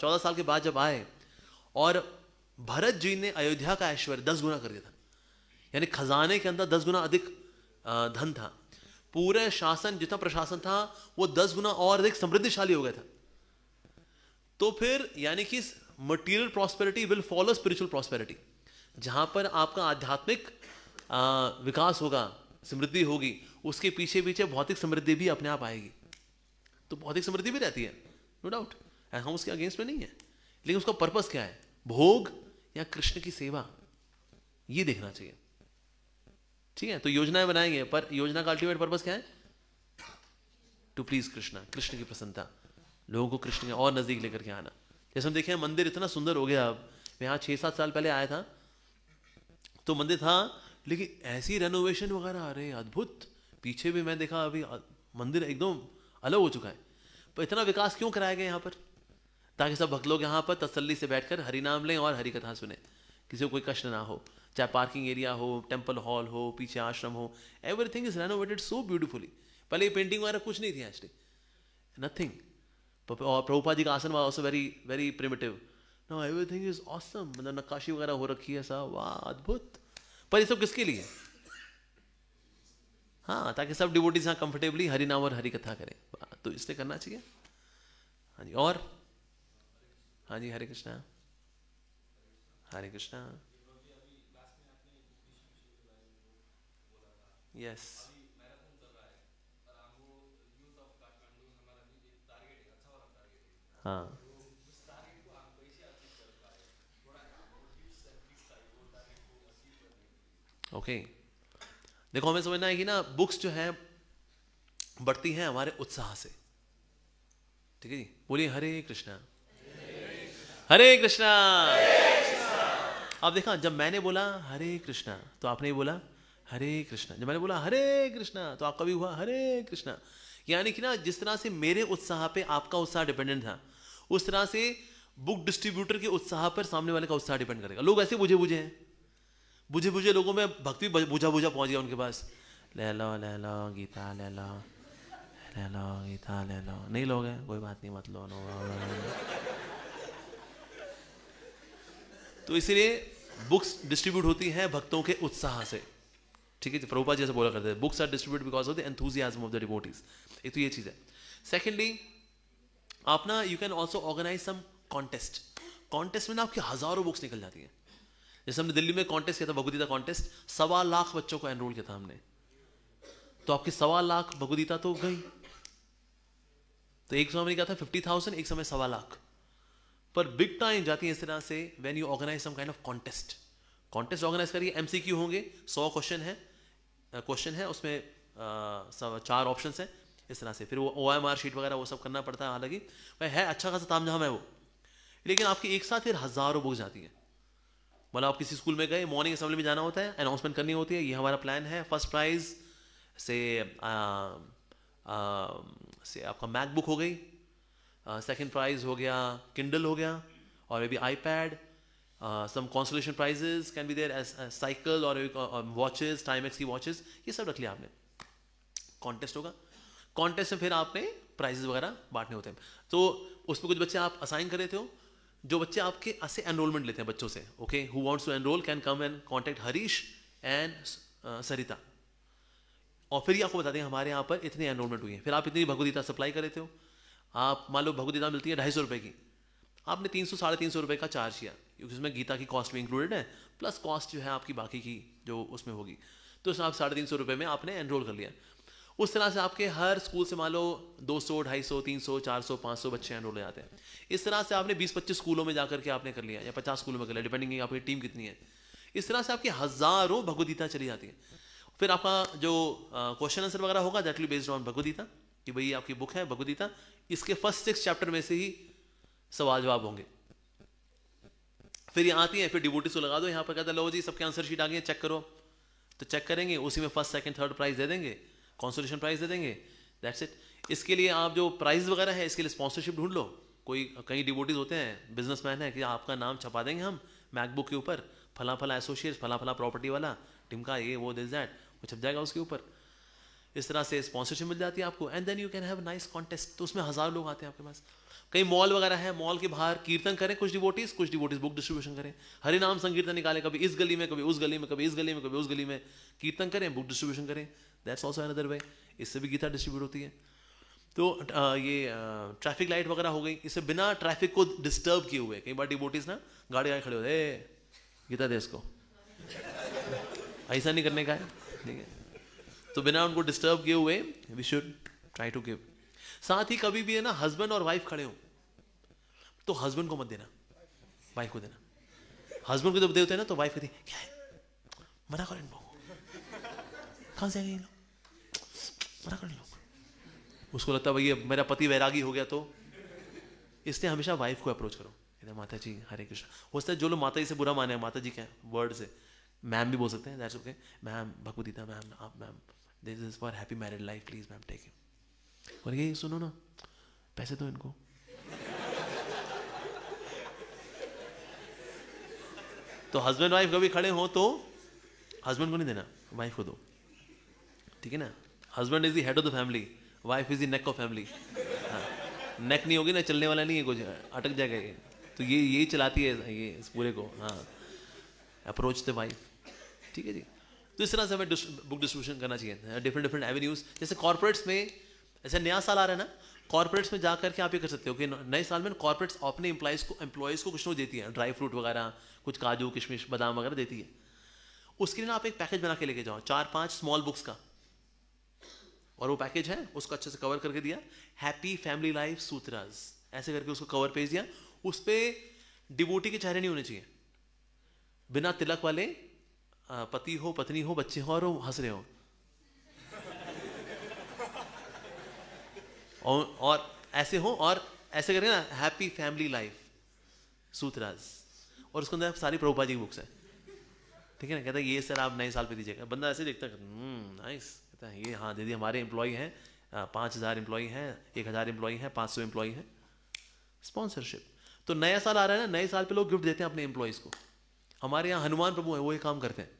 चौदह साल के बाद जब आए और भरत जी ने अयोध्या का ऐश्वर्य दस गुना कर दिया था यानी खजाने के अंदर दस गुना अधिक धन था पूरे शासन जितना प्रशासन था वो दस गुना और अधिक समृद्धिशाली हो गया था तो फिर यानी कि material prosperity will follow spiritual prosperity जहां पर आपका आध्यात्मिक विकास होगा समृद्धि होगी उसके पीछे पीछे भौतिक समृद्धि भी अपने आप आएगी तो भौतिक समृद्धि भी रहती है नो डाउट हम उसके अगेंस्ट में नहीं है लेकिन उसका पर्पस क्या है भोग या कृष्ण की सेवा ये देखना चाहिए ठीक है तो योजनाएं बनाएंगे पर योजना का अल्टीमेट पर्पस क्या है टू प्लीज कृष्णा कृष्ण की प्रसन्नता लोगों को कृष्ण के और नज़दीक लेकर के आना जैसे हम देखें मंदिर इतना सुंदर हो गया अब मैं यहाँ छः सात साल पहले आया था तो मंदिर था लेकिन ऐसी रेनोवेशन वगैरह आ रही अद्भुत पीछे भी मैं देखा अभी मंदिर एकदम अलग हो चुका है पर इतना विकास क्यों कराया गया यहाँ पर ताकि सब भक्त लोग यहाँ पर तसल्ली से बैठकर नाम लें और हरी कथा सुने किसी को कोई कष्ट ना हो चाहे पार्किंग एरिया हो टेम्पल हॉल हो पीछे आश्रम हो everything is renovated so beautifully पहले ये पेंटिंग वगैरह कुछ नहीं थी एक्चुअली नथिंग और प्रभुपा जी का आसन was also very very primitive ना एवरी थिंग इज ऑसम मतलब नक्काशी वगैरह हो रखी है सब वाह अद्भुत पर ये सब किसके लिए हाँ ताकि सब डिवोटीज यहाँ कंफर्टेबली हरि नाम और हरि कथा करें तो इसलिए करना चाहिए हाँ जी और हाँ जी हरे कृष्णा हरे कृष्णा यस yes. हाँ ओके देखो हमें समझना है कि ना बुक्स जो है बढ़ती हैं हमारे उत्साह से ठीक है जी बोलिए हरे कृष्णा हरे कृष्णा अब देखा जब मैंने बोला हरे कृष्णा तो आपने बोला हरे कृष्णा जब मैंने बोला हरे कृष्णा तो आपका भी हुआ हरे कृष्णा यानी कि ना जिस तरह से मेरे उत्साह पे आपका उत्साह डिपेंडेंट था उस तरह से बुक डिस्ट्रीब्यूटर के उत्साह पर सामने वाले का उत्साह डिपेंड करेगा लोग ऐसे बुझे बुझे हैं बुझे बुझे लोगों में भक्ति बुझा बुझा पहुंच गया उनके पास ले लो ले लो गीता ले लो ले लो गीता ले लो नहीं लोग हैं कोई बात नहीं मत लो लो तो इसलिए बुक्स डिस्ट्रीब्यूट होती हैं भक्तों के उत्साह से ठीक है प्रभुपा जैसे बोला करते हैं books are distribute because of the enthusiasm of the रिपोर्टिस एक तो ये चीज़ है सेकेंडली आप ना you can also organise some contest contest में ना आपकी हजारों बुक्स निकल जाती हैं जैसे हमने दिल्ली में कॉन्टेस्ट किया था भगवदीता कॉन्टेस्ट सवा लाख बच्चों को एनरोल किया था हमने तो आपकी सवा लाख भगवदीता तो गई तो एक समय क्या था फिफ्टी थाउजेंड एक समय सवा लाख पर बिग टाइम जाती है इस तरह से when you organise some kind of contest contest organise करिए एमसीक्यू होंगे सौ क्वेश्चन है क्वेश्चन है उसमें आ, चार ऑप्शन है इस तरह से फिर वो ओ एम आर शीट वगैरह वो सब करना पड़ता है हालांकि भाई है अच्छा खासा ताम झाम है वो लेकिन आपकी एक साथ फिर हज़ारों बुक जाती हैं मतलब आप किसी स्कूल में गए मॉर्निंग असेंबली में जाना होता है अनाउंसमेंट करनी होती है ये हमारा प्लान है फर्स्ट प्राइज़ से आ, आ, से आपका मैकबुक हो गई सेकेंड प्राइज़ हो गया किंडल हो गया और maybe iPad some consolation prizes can be there as cycle और वॉचेज टाइम एक्स की वॉचेज ये सब रख लिया आपने कॉन्टेस्ट होगा कॉन्टेस्ट में फिर आपने प्राइजेस वगैरह बांटने होते हैं तो उसमें कुछ बच्चे आप असाइन कर थे हो जो बच्चे आपके ऐसे एनरोलमेंट लेते हैं बच्चों से okay who wants to enrol can come and contact Harish and Sarita और फिर ये आपको बताते हैं हमारे यहाँ पर इतने एनरोलमेंट हुई है फिर आप इतनी भगवदीता सप्लाई कर थे हो आप मान लो भगवदीता मिलती है ढाई सौ रुपये की आपने तीन सौ साढ़े तीन सौ रुपये का चार्ज किया क्योंकि उसमें गीता की कॉस्ट भी इंक्लूडेड है प्लस कॉस्ट जो है आपकी बाकी की जो उसमें होगी तो उसमें आप साढ़े तीन सौ रुपये में आपने एनरोल कर लिया उस तरह से आपके हर स्कूल से मान लो दो सौ चार सौ पाँच सौ बच्चे एनरोल हो जाते हैं इस तरह से आपने बीस पच्चीस स्कूलों में जाकर के आपने कर लिया या पचास स्कूलों में कर लिया डिपेंडिंग आपकी टीम कितनी है इस तरह से आपकी हज़ारों भगवदगीता चली जाती है फिर आपका जो क्वेश्चन आंसर वगैरह होगा that will based on Bhagavad Gita कि भाई आपकी बुक है भगवदगीता इसके फर्स्ट सिक्स चैप्टर में से ही सवाल जवाब होंगे फिर ये आती है फिर डिबोटिस को लगा दो यहाँ पर कहता लो जी सबके आंसर शीट आ गए है चेक करो तो चेक करेंगे उसी में फर्स्ट सेकंड थर्ड प्राइज दे देंगे कॉन्सोलेशन प्राइज दे देंगे दैट्स इट इसके लिए आप जो प्राइज वगैरह है इसके लिए स्पॉन्सरशिप ढूंढ लो कोई कई डिबोटीज होते हैं बिजनेसमैन है कि आपका नाम छपा देंगे हम मैकबुक के ऊपर फला फला एसोसिएट्स फला फला प्रॉपर्टी वाला टिमका ये वो दिस दैट वो छप जाएगा उसके ऊपर इस तरह से स्पॉन्सरशिप मिल जाती है आपको and then you can have nice contest तो उसमें हज़ार लोग आते हैं आपके पास कई मॉल वगैरह है मॉल के बाहर कीर्तन करें कुछ डिवोटीज कुछ डिवोटीज बुक डिस्ट्रीब्यूशन करें हरि नाम संकीर्तन निकालें कभी इस गली में कभी उस गली में कभी इस गली में कभी उस गली में कीर्तन करें बुक डिस्ट्रीब्यूशन करें दैट्स ऑल्सो अनदर वे इससे भी गीता डिस्ट्रीब्यूट होती है तो आ, ये ट्रैफिक लाइट वगैरह हो गई इससे बिना ट्रैफिक को डिस्टर्ब किए हुए कई बार डिबोटीज ना गाड़ी गाड़ी खड़े होते गीता देश को *laughs* ऐसा नहीं करने का है ठीक है तो बिना उनको डिस्टर्ब किए हुए we should try to give साथ ही कभी भी है ना हस्बैंड और वाइफ खड़े हो तो हस्बैंड को मत देना वाइफ को देना हस्बैंड को जब देते हैं ना तो वाइफ कहती क्या है मना करें कहाँ से आ गए लोग पता कर लो उसको लगता भैया मेरा पति वैरागी हो गया तो इसलिए हमेशा वाइफ को अप्रोच करो इधर माता जी हरे कृष्ण हो सकता है जो लोग माता जी से बुरा माने माता जी क्या वर्ड से मैम भी बोल सकते हैं that's okay ma'am Bhagavad Gita ma'am आप ma'am this is for happy married life please ma'am take it और ये सुनो ना पैसे दो इनको *laughs* तो हस्बैंड वाइफ कभी खड़े हो तो हस्बैंड को नहीं देना वाइफ को दो ठीक है ना husband is the head of the family wife is the neck of family हाँ नेक नहीं होगी ना चलने वाला नहीं है कुछ अटक जाएगा ये तो ये यही चलाती है ये इस पूरे को हाँ अप्रोच द वाइफ ठीक है जी तो इस तरह से हमें बुक डिस्ट्रीब्यूशन करना चाहिए डिफरेंट डिफरेंट एवेन्यूज जैसे कॉर्पोरेट्स में ऐसे नया साल आ रहा है ना कॉर्पोरेट्स में जा करके आप ये कर सकते हो कि नए साल में कॉर्पोरेट्स अपने इंप्लाइज को एम्प्लॉयज़ को कुछ ना देती है ड्राई फ्रूट वगैरह कुछ काजू किशमिश बादाम वगैरह देती है उसके लिए ना आप एक पैकेज बना के लेके जाओ चार पाँच स्मॉल बुक्स का और वो पैकेज है उसको अच्छे से कवर करके दिया हैप्पी फैमिली लाइफ सूत्रास ऐसे करके उसको कवर पेज दिया उस पर डिवोटी के चेहरे नहीं होने चाहिए बिना तिलक वाले पति हो पत्नी हो बच्चे हो और वो हंस रहे हो और, और ऐसे हो और ऐसे करके ना हैप्पी फैमिली लाइफ सूत्रास और उसके अंदर सारी प्रभुपा जी की बुक्स है ठीक है ना कहता है ये सर आप नए साल पे दीजिएगा बंदा ऐसे देखता है नाइस हम्म, कहते हैं ये हाँ दीदी हमारे एम्प्लॉय हैं पाँच हज़ार एम्प्लॉय हैं एक हज़ार एम्प्लॉय हैं पाँच सौ एम्प्लॉय हैं स्पॉन्सरशिप तो नया साल आ रहा है ना नए साल पे लोग गिफ्ट देते हैं अपने एम्प्लॉयज़ को हमारे यहाँ हनुमान प्रभु हैं वो ये काम करते हैं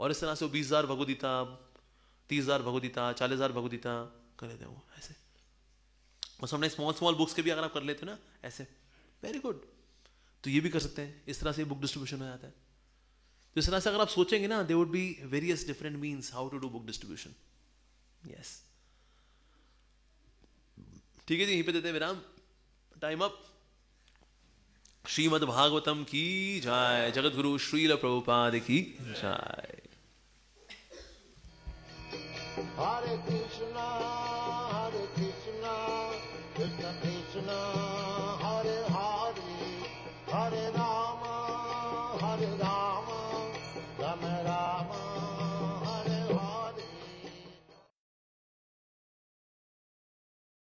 और इस तरह से वो बीस हज़ार भगवदीता तीस हज़ार भगवदीता चालीस हज़ार भगवदीता कर लेते हैं वो ऐसे और सामने स्मॉल स्मॉल बुक्स के भी अगर आप कर लेते हो ना ऐसे वेरी गुड तो ये भी कर सकते हैं इस तरह से बुक डिस्ट्रीब्यूशन हो जाता है तो इस तरह से अगर आप सोचेंगे ना they would be various different means how to do book distribution yes ठीक है जी यहीं पे देते हैं विराम टाइम अप श्रीमद भागवतम की जाय जगत गुरु श्रील प्रभुपाद की जाय हरे कृष्णा